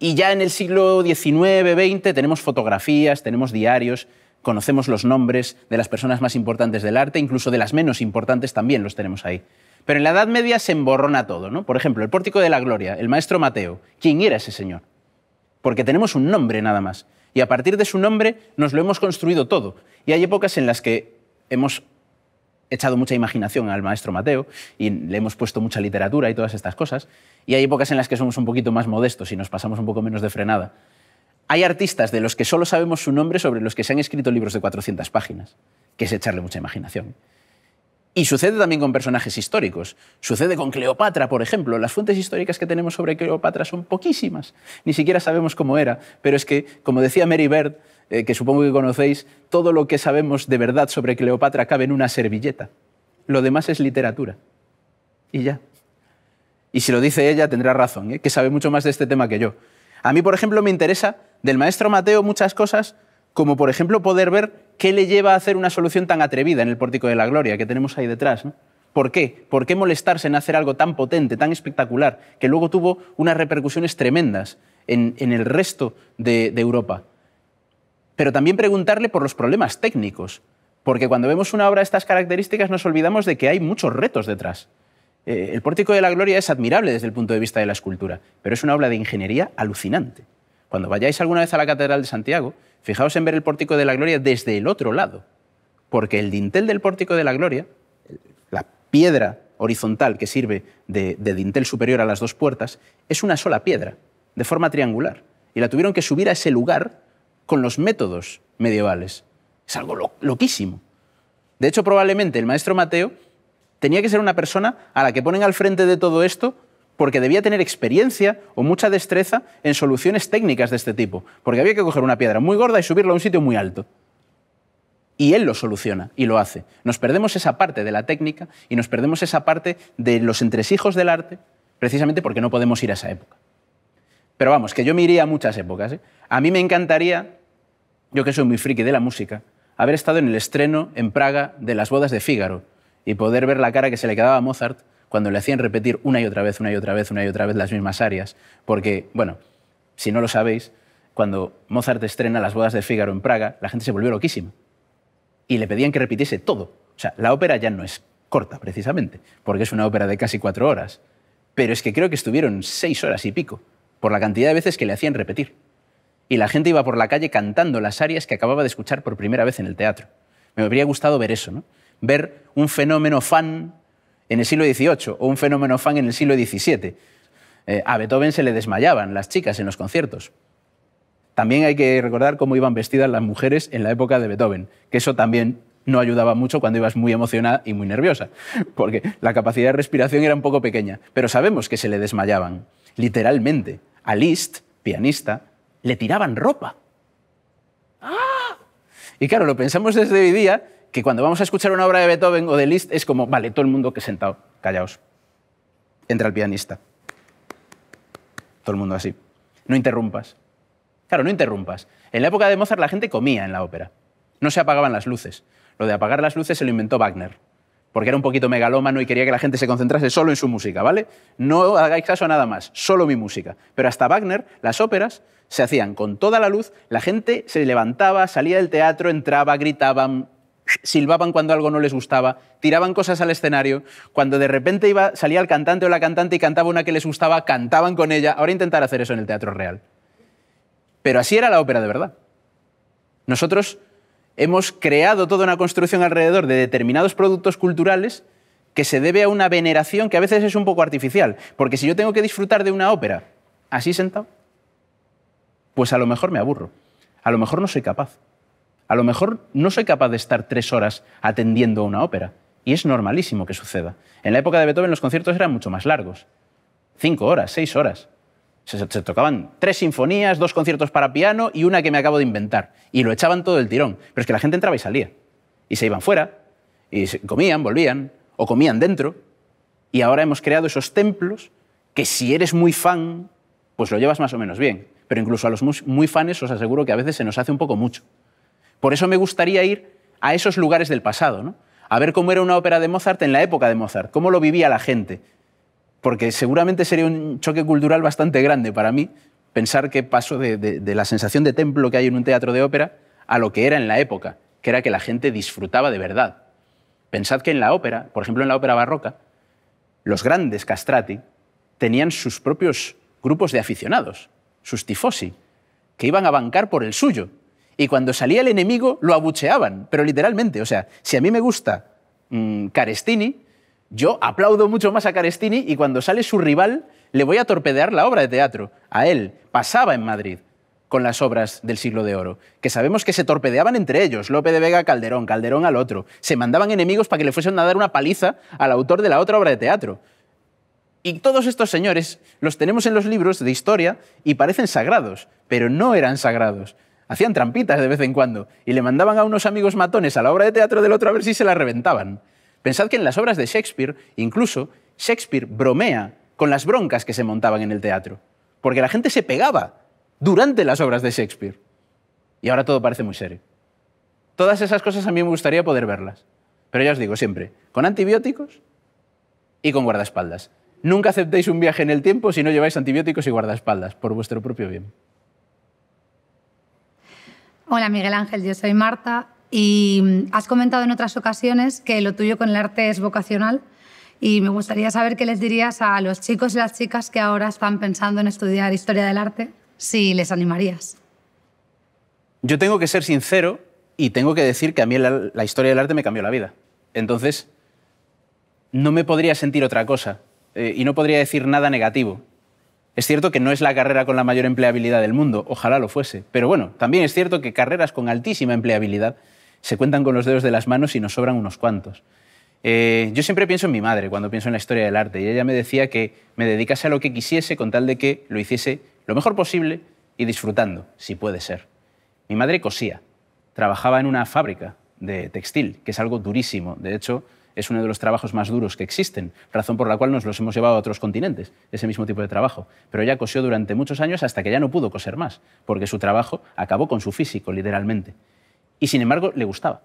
S1: Y ya en el siglo XIX, XX tenemos fotografías, tenemos diarios, conocemos los nombres de las personas más importantes del arte, incluso de las menos importantes también los tenemos ahí. Pero en la Edad Media se emborrona todo, ¿no? Por ejemplo, el Pórtico de la Gloria, el maestro Mateo. ¿Quién era ese señor? Porque tenemos un nombre nada más y a partir de su nombre nos lo hemos construido todo. Y hay épocas en las que hemos echado mucha imaginación al maestro Mateo y le hemos puesto mucha literatura y todas estas cosas. Y hay épocas en las que somos un poquito más modestos y nos pasamos un poco menos de frenada. Hay artistas de los que solo sabemos su nombre sobre los que se han escrito libros de 400 páginas, que es echarle mucha imaginación. Y sucede también con personajes históricos. Sucede con Cleopatra, por ejemplo. Las fuentes históricas que tenemos sobre Cleopatra son poquísimas. Ni siquiera sabemos cómo era. Pero es que, como decía Mary Bird, eh, que supongo que conocéis, todo lo que sabemos de verdad sobre Cleopatra cabe en una servilleta. Lo demás es literatura. Y ya. Y si lo dice ella, tendrá razón, ¿eh? que sabe mucho más de este tema que yo. A mí, por ejemplo, me interesa del maestro Mateo muchas cosas como por ejemplo poder ver qué le lleva a hacer una solución tan atrevida en el Pórtico de la Gloria que tenemos ahí detrás. ¿Por qué? ¿Por qué molestarse en hacer algo tan potente, tan espectacular, que luego tuvo unas repercusiones tremendas en, el resto de, de Europa? Pero también preguntarle por los problemas técnicos, porque cuando vemos una obra de estas características nos olvidamos de que hay muchos retos detrás. Eh, el Pórtico de la Gloria es admirable desde el punto de vista de la escultura, pero es una obra de ingeniería alucinante. Cuando vayáis alguna vez a la Catedral de Santiago Fijaos en ver el pórtico de la gloria desde el otro lado, porque el dintel del pórtico de la gloria, la piedra horizontal que sirve de, dintel superior a las dos puertas, es una sola piedra, de forma triangular, y la tuvieron que subir a ese lugar con los métodos medievales. Es algo loquísimo. De hecho, probablemente el maestro Mateo tenía que ser una persona a la que ponen al frente de todo esto porque debía tener experiencia o mucha destreza en soluciones técnicas de este tipo, porque había que coger una piedra muy gorda y subirla a un sitio muy alto. Y él lo soluciona y lo hace. Nos perdemos esa parte de la técnica y nos perdemos esa parte de los entresijos del arte, precisamente porque no podemos ir a esa época. Pero vamos, que yo me iría a muchas épocas. ¿eh? A mí me encantaría, yo que soy muy friki de la música, haber estado en el estreno en Praga de las bodas de Fígaro y poder ver la cara que se le quedaba a Mozart cuando le hacían repetir una y otra vez, una y otra vez, una y otra vez las mismas áreas, porque, bueno, si no lo sabéis, cuando Mozart estrena Las bodas de Fígaro en Praga, la gente se volvió loquísima y le pedían que repitiese todo. O sea, la ópera ya no es corta, precisamente, porque es una ópera de casi cuatro horas, pero es que creo que estuvieron seis horas y pico, por la cantidad de veces que le hacían repetir. Y la gente iba por la calle cantando las arias que acababa de escuchar por primera vez en el teatro. Me habría gustado ver eso, ¿no? Ver un fenómeno fan en el siglo XVIII o un fenómeno fan en el siglo XVII. Eh, a Beethoven se le desmayaban las chicas en los conciertos. También hay que recordar cómo iban vestidas las mujeres en la época de Beethoven, que eso también no ayudaba mucho cuando ibas muy emocionada y muy nerviosa, porque la capacidad de respiración era un poco pequeña, pero sabemos que se le desmayaban, literalmente. A Liszt, pianista, le tiraban ropa. ¡Ah! Y claro, lo pensamos desde hoy día que cuando vamos a escuchar una obra de Beethoven o de Liszt es como, vale, todo el mundo que sentado, callaos. Entra el pianista. Todo el mundo así. No interrumpas. Claro, no interrumpas. En la época de Mozart la gente comía en la ópera. No se apagaban las luces. Lo de apagar las luces se lo inventó Wagner, porque era un poquito megalómano y quería que la gente se concentrase solo en su música, ¿vale? No hagáis caso a nada más, solo mi música. Pero hasta Wagner, las óperas se hacían con toda la luz, la gente se levantaba, salía del teatro, entraba, gritaban, silbaban cuando algo no les gustaba, tiraban cosas al escenario, cuando de repente salía el cantante o la cantante y cantaba una que les gustaba, cantaban con ella. Ahora intentar hacer eso en el teatro real. Pero así era la ópera de verdad. Nosotros hemos creado toda una construcción alrededor de determinados productos culturales que se debe a una veneración que a veces es un poco artificial. Porque si yo tengo que disfrutar de una ópera así sentado, pues a lo mejor me aburro, a lo mejor no soy capaz. A lo mejor no soy capaz de estar tres horas atendiendo a una ópera. Y es normalísimo que suceda. En la época de Beethoven los conciertos eran mucho más largos. Cinco horas, seis horas. Se, tocaban tres sinfonías, dos conciertos para piano y una que me acabo de inventar. Y lo echaban todo el tirón. Pero es que la gente entraba y salía. Y se iban fuera. Y comían, volvían. O comían dentro. Y ahora hemos creado esos templos que si eres muy fan, pues lo llevas más o menos bien. Pero incluso a los muy fans os aseguro que a veces se nos hace un poco mucho. Por eso me gustaría ir a esos lugares del pasado, a ver cómo era una ópera de Mozart en la época de Mozart, cómo lo vivía la gente. Porque seguramente sería un choque cultural bastante grande para mí pensar que paso de, de la sensación de templo que hay en un teatro de ópera a lo que era en la época, que era que la gente disfrutaba de verdad. Pensad que en la ópera, por ejemplo en la ópera barroca, los grandes castrati tenían sus propios grupos de aficionados, sus tifosi, que iban a bancar por el suyo. Y cuando salía el enemigo, lo abucheaban, pero literalmente. O sea, si a mí me gusta mm, Carestini, yo aplaudo mucho más a Carestini y cuando sale su rival, le voy a torpedear la obra de teatro. A él pasaba en Madrid con las obras del siglo de oro, que sabemos que se torpedeaban entre ellos, Lope de Vega a Calderón, Calderón al otro, se mandaban enemigos para que le fuesen a dar una paliza al autor de la otra obra de teatro. Y todos estos señores los tenemos en los libros de historia y parecen sagrados, pero no eran sagrados hacían trampitas de vez en cuando y le mandaban a unos amigos matones a la obra de teatro del otro a ver si se la reventaban. Pensad que en las obras de Shakespeare, incluso, Shakespeare bromea con las broncas que se montaban en el teatro, porque la gente se pegaba durante las obras de Shakespeare. Y ahora todo parece muy serio. Todas esas cosas a mí me gustaría poder verlas, pero ya os digo siempre, con antibióticos y con guardaespaldas. Nunca aceptéis un viaje en el tiempo si no lleváis antibióticos y guardaespaldas, por vuestro propio bien. Hola Miguel Ángel, yo soy Marta y mm, has comentado en otras ocasiones que lo tuyo con el arte es vocacional y me gustaría saber qué les dirías a los chicos y las chicas que ahora están pensando en estudiar historia del arte, si les animarías. Yo tengo que ser sincero y tengo que decir que a mí la, historia del arte me cambió la vida. Entonces, no me podría sentir otra cosa eh, y no podría decir nada negativo. Es cierto que no es la carrera con la mayor empleabilidad del mundo, ojalá lo fuese, pero bueno, también es cierto que carreras con altísima empleabilidad se cuentan con los dedos de las manos y nos sobran unos cuantos. Eh, yo siempre pienso en mi madre cuando pienso en la historia del arte y ella me decía que me dedicase a lo que quisiese con tal de que lo hiciese lo mejor posible y disfrutando, si puede ser. Mi madre cosía, trabajaba en una fábrica de textil, que es algo durísimo. De hecho, es uno de los trabajos más duros que existen, razón por la cual nos los hemos llevado a otros continentes, ese mismo tipo de trabajo. Pero ella cosió durante muchos años hasta que ya no pudo coser más, porque su trabajo acabó con su físico, literalmente. Y sin embargo, le gustaba,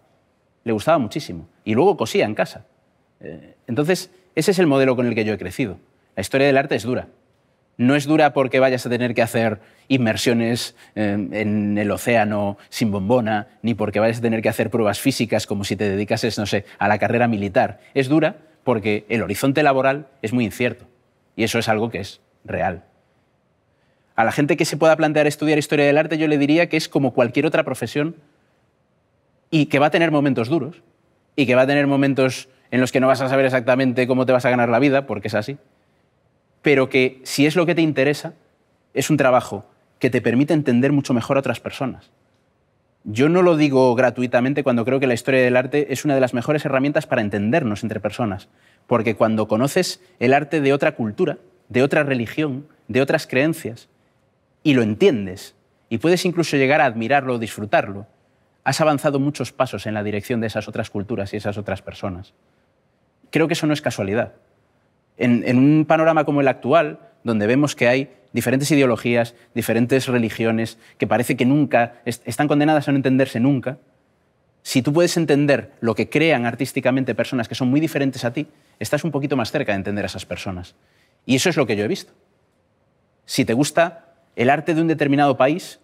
S1: le gustaba muchísimo. Y luego cosía en casa. Eh, entonces, ese es el modelo con el que yo he crecido. La historia del arte es dura, no es dura porque vayas a tener que hacer inmersiones eh, en el océano sin bombona, ni porque vayas a tener que hacer pruebas físicas como si te dedicases, no sé, a la carrera militar. Es dura porque el horizonte laboral es muy incierto. Y eso es algo que es real. A la gente que se pueda plantear estudiar historia del arte, yo le diría que es como cualquier otra profesión y que va a tener momentos duros y que va a tener momentos en los que no vas a saber exactamente cómo te vas a ganar la vida, porque es así pero que si es lo que te interesa, es un trabajo que te permite entender mucho mejor a otras personas. Yo no lo digo gratuitamente cuando creo que la historia del arte es una de las mejores herramientas para entendernos entre personas, porque cuando conoces el arte de otra cultura, de otra religión, de otras creencias, y lo entiendes, y puedes incluso llegar a admirarlo o disfrutarlo, has avanzado muchos pasos en la dirección de esas otras culturas y esas otras personas. Creo que eso no es casualidad en, un panorama como el actual, donde vemos que hay diferentes ideologías, diferentes religiones, que parece que nunca están condenadas a no entenderse nunca, si tú puedes entender lo que crean artísticamente personas que son muy diferentes a ti, estás un poquito más cerca de entender a esas personas. Y eso es lo que yo he visto. Si te gusta el arte de un determinado país,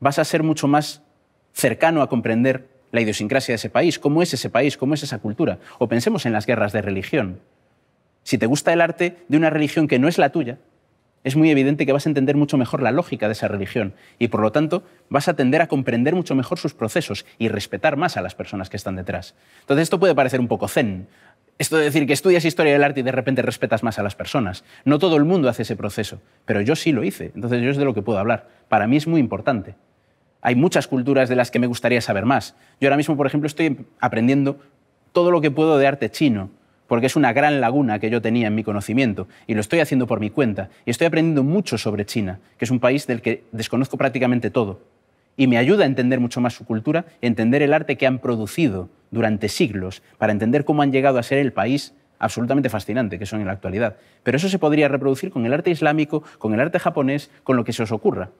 S1: vas a ser mucho más cercano a comprender la idiosincrasia de ese país, cómo es ese país, cómo es esa cultura. O pensemos en las guerras de religión. Si te gusta el arte de una religión que no es la tuya, es muy evidente que vas a entender mucho mejor la lógica de esa religión y por lo tanto vas a tender a comprender mucho mejor sus procesos y respetar más a las personas que están detrás. Entonces esto puede parecer un poco zen. Esto de decir que estudias historia del arte y de repente respetas más a las personas. No todo el mundo hace ese proceso, pero yo sí lo hice, entonces yo es de lo que puedo hablar. Para mí es muy importante. Hay muchas culturas de las que me gustaría saber más. Yo ahora mismo, por ejemplo, estoy aprendiendo todo lo que puedo de arte chino, porque es una gran laguna que yo tenía en mi conocimiento y lo estoy haciendo por mi cuenta y estoy aprendiendo mucho sobre China, que es un país del que desconozco prácticamente todo y me ayuda a entender mucho más su cultura, entender el arte que han producido durante siglos para entender cómo han llegado a ser el país absolutamente fascinante que son en la actualidad. Pero eso se podría reproducir con el arte islámico, con el arte japonés, con lo que se os ocurra.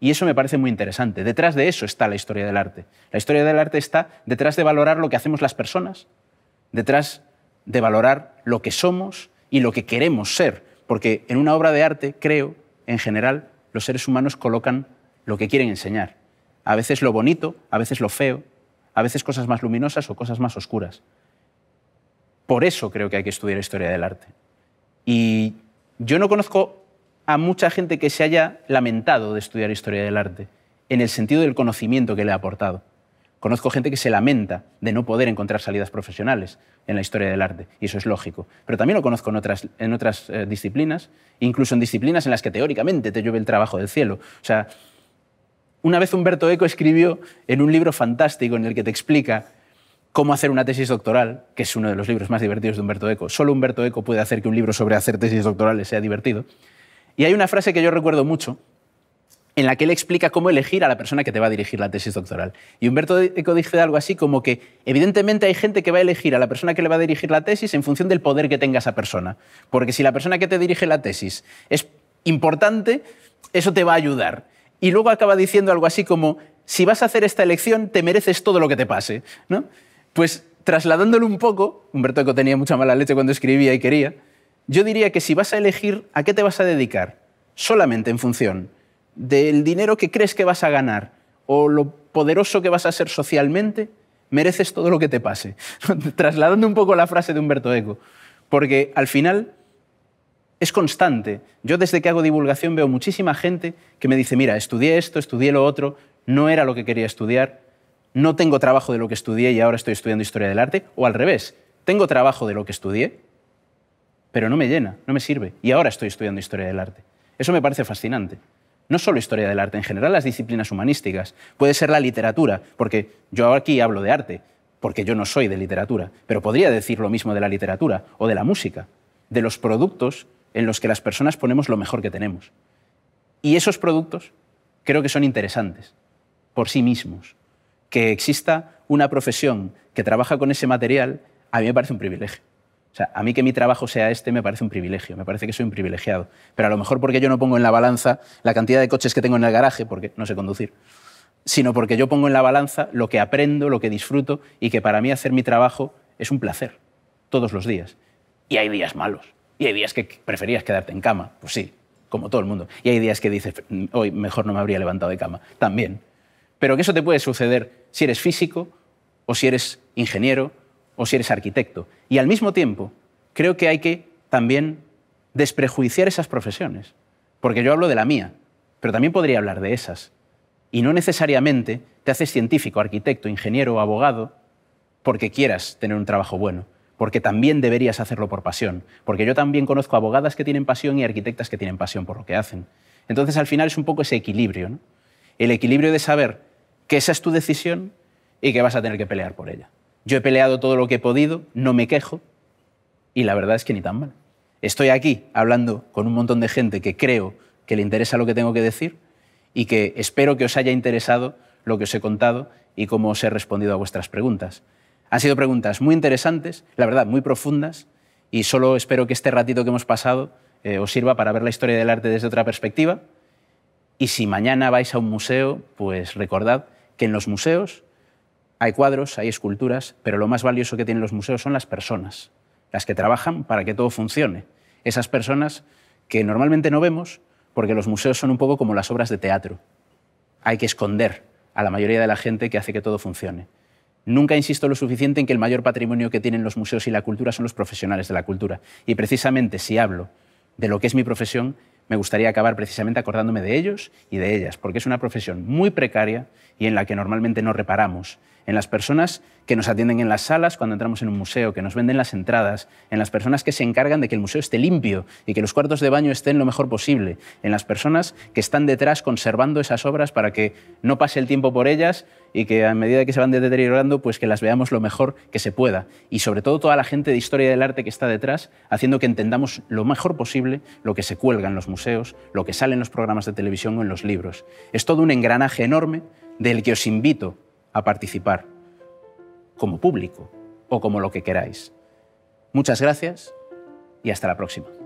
S1: Y eso me parece muy interesante. Detrás de eso está la historia del arte. La historia del arte está detrás de valorar lo que hacemos las personas, detrás de valorar lo que somos y lo que queremos ser, porque en una obra de arte, creo, en general, los seres humanos colocan lo que quieren enseñar. A veces lo bonito, a veces lo feo, a veces cosas más luminosas o cosas más oscuras. Por eso creo que hay que estudiar historia del arte. Y yo no conozco a mucha gente que se haya lamentado de estudiar historia del arte, en el sentido del conocimiento que le ha aportado. Conozco gente que se lamenta de no poder encontrar salidas profesionales en la historia del arte, y eso es lógico. Pero también lo conozco en otras, eh, disciplinas, incluso en disciplinas en las que teóricamente te llueve el trabajo del cielo. O sea, una vez Humberto Eco escribió en un libro fantástico en el que te explica cómo hacer una tesis doctoral, que es uno de los libros más divertidos de Humberto Eco. Solo Humberto Eco puede hacer que un libro sobre hacer tesis doctorales sea divertido. Y hay una frase que yo recuerdo mucho, en la que él explica cómo elegir a la persona que te va a dirigir la tesis doctoral. Y Humberto Eco dice algo así como que evidentemente hay gente que va a elegir a la persona que le va a dirigir la tesis en función del poder que tenga esa persona. Porque si la persona que te dirige la tesis es importante, eso te va a ayudar. Y luego acaba diciendo algo así como, si vas a hacer esta elección, te mereces todo lo que te pase. ¿No? Pues trasladándolo un poco, Humberto Eco tenía mucha mala leche cuando escribía y quería, yo diría que si vas a elegir a qué te vas a dedicar solamente en función del dinero que crees que vas a ganar o lo poderoso que vas a ser socialmente, mereces todo lo que te pase. Trasladando un poco la frase de Humberto Eco, porque al final es constante. Yo desde que hago divulgación veo muchísima gente que me dice, mira, estudié esto, estudié lo otro, no era lo que quería estudiar, no tengo trabajo de lo que estudié y ahora estoy estudiando historia del arte, o al revés, tengo trabajo de lo que estudié, pero no me llena, no me sirve, y ahora estoy estudiando historia del arte. Eso me parece fascinante no solo historia del arte, en general las disciplinas humanísticas. Puede ser la literatura, porque yo aquí hablo de arte, porque yo no soy de literatura, pero podría decir lo mismo de la literatura o de la música, de los productos en los que las personas ponemos lo mejor que tenemos. Y esos productos creo que son interesantes por sí mismos. Que exista una profesión que trabaja con ese material, a mí me parece un privilegio. O sea, a mí que mi trabajo sea este me parece un privilegio, me parece que soy un privilegiado. Pero a lo mejor porque yo no pongo en la balanza la cantidad de coches que tengo en el garaje, porque no sé conducir, sino porque yo pongo en la balanza lo que aprendo, lo que disfruto y que para mí hacer mi trabajo es un placer, todos los días. Y hay días malos, y hay días que preferías quedarte en cama, pues sí, como todo el mundo. Y hay días que dices, mm, hoy mejor no me habría levantado de cama, también. Pero que eso te puede suceder si eres físico o si eres ingeniero o si eres arquitecto. Y al mismo tiempo, creo que hay que también desprejuiciar esas profesiones, porque yo hablo de la mía, pero también podría hablar de esas. Y no necesariamente te haces científico, arquitecto, ingeniero o abogado porque quieras tener un trabajo bueno, porque también deberías hacerlo por pasión, porque yo también conozco abogadas que tienen pasión y arquitectas que tienen pasión por lo que hacen. Entonces al final es un poco ese equilibrio, el equilibrio de saber que esa es tu decisión y que vas a tener que pelear por ella. Yo he peleado todo lo que he podido, no me quejo y la verdad es que ni tan mal. Estoy aquí hablando con un montón de gente que creo que le interesa lo que tengo que decir y que espero que os haya interesado lo que os he contado y cómo os he respondido a vuestras preguntas. Han sido preguntas muy interesantes, la verdad, muy profundas y solo espero que este ratito que hemos pasado eh, os sirva para ver la historia del arte desde otra perspectiva. Y si mañana vais a un museo, pues recordad que en los museos hay cuadros, hay esculturas, pero lo más valioso que tienen los museos son las personas, las que trabajan para que todo funcione. Esas personas que normalmente no vemos porque los museos son un poco como las obras de teatro. Hay que esconder a la mayoría de la gente que hace que todo funcione. Nunca insisto lo suficiente en que el mayor patrimonio que tienen los museos y la cultura son los profesionales de la cultura. Y precisamente si hablo de lo que es mi profesión, me gustaría acabar precisamente acordándome de ellos y de ellas, porque es una profesión muy precaria y en la que normalmente no reparamos en las personas que nos atienden en las salas cuando entramos en un museo, que nos venden las entradas, en las personas que se encargan de que el museo esté limpio y que los cuartos de baño estén lo mejor posible, en las personas que están detrás conservando esas obras para que no pase el tiempo por ellas y que a medida que se van deteriorando, pues que las veamos lo mejor que se pueda. Y sobre todo toda la gente de historia del arte que está detrás, haciendo que entendamos lo mejor posible lo que se cuelga en los museos, lo que sale en los programas de televisión o en los libros. Es todo un engranaje enorme del que os invito a participar, como público o como lo que queráis. Muchas gracias y hasta la próxima.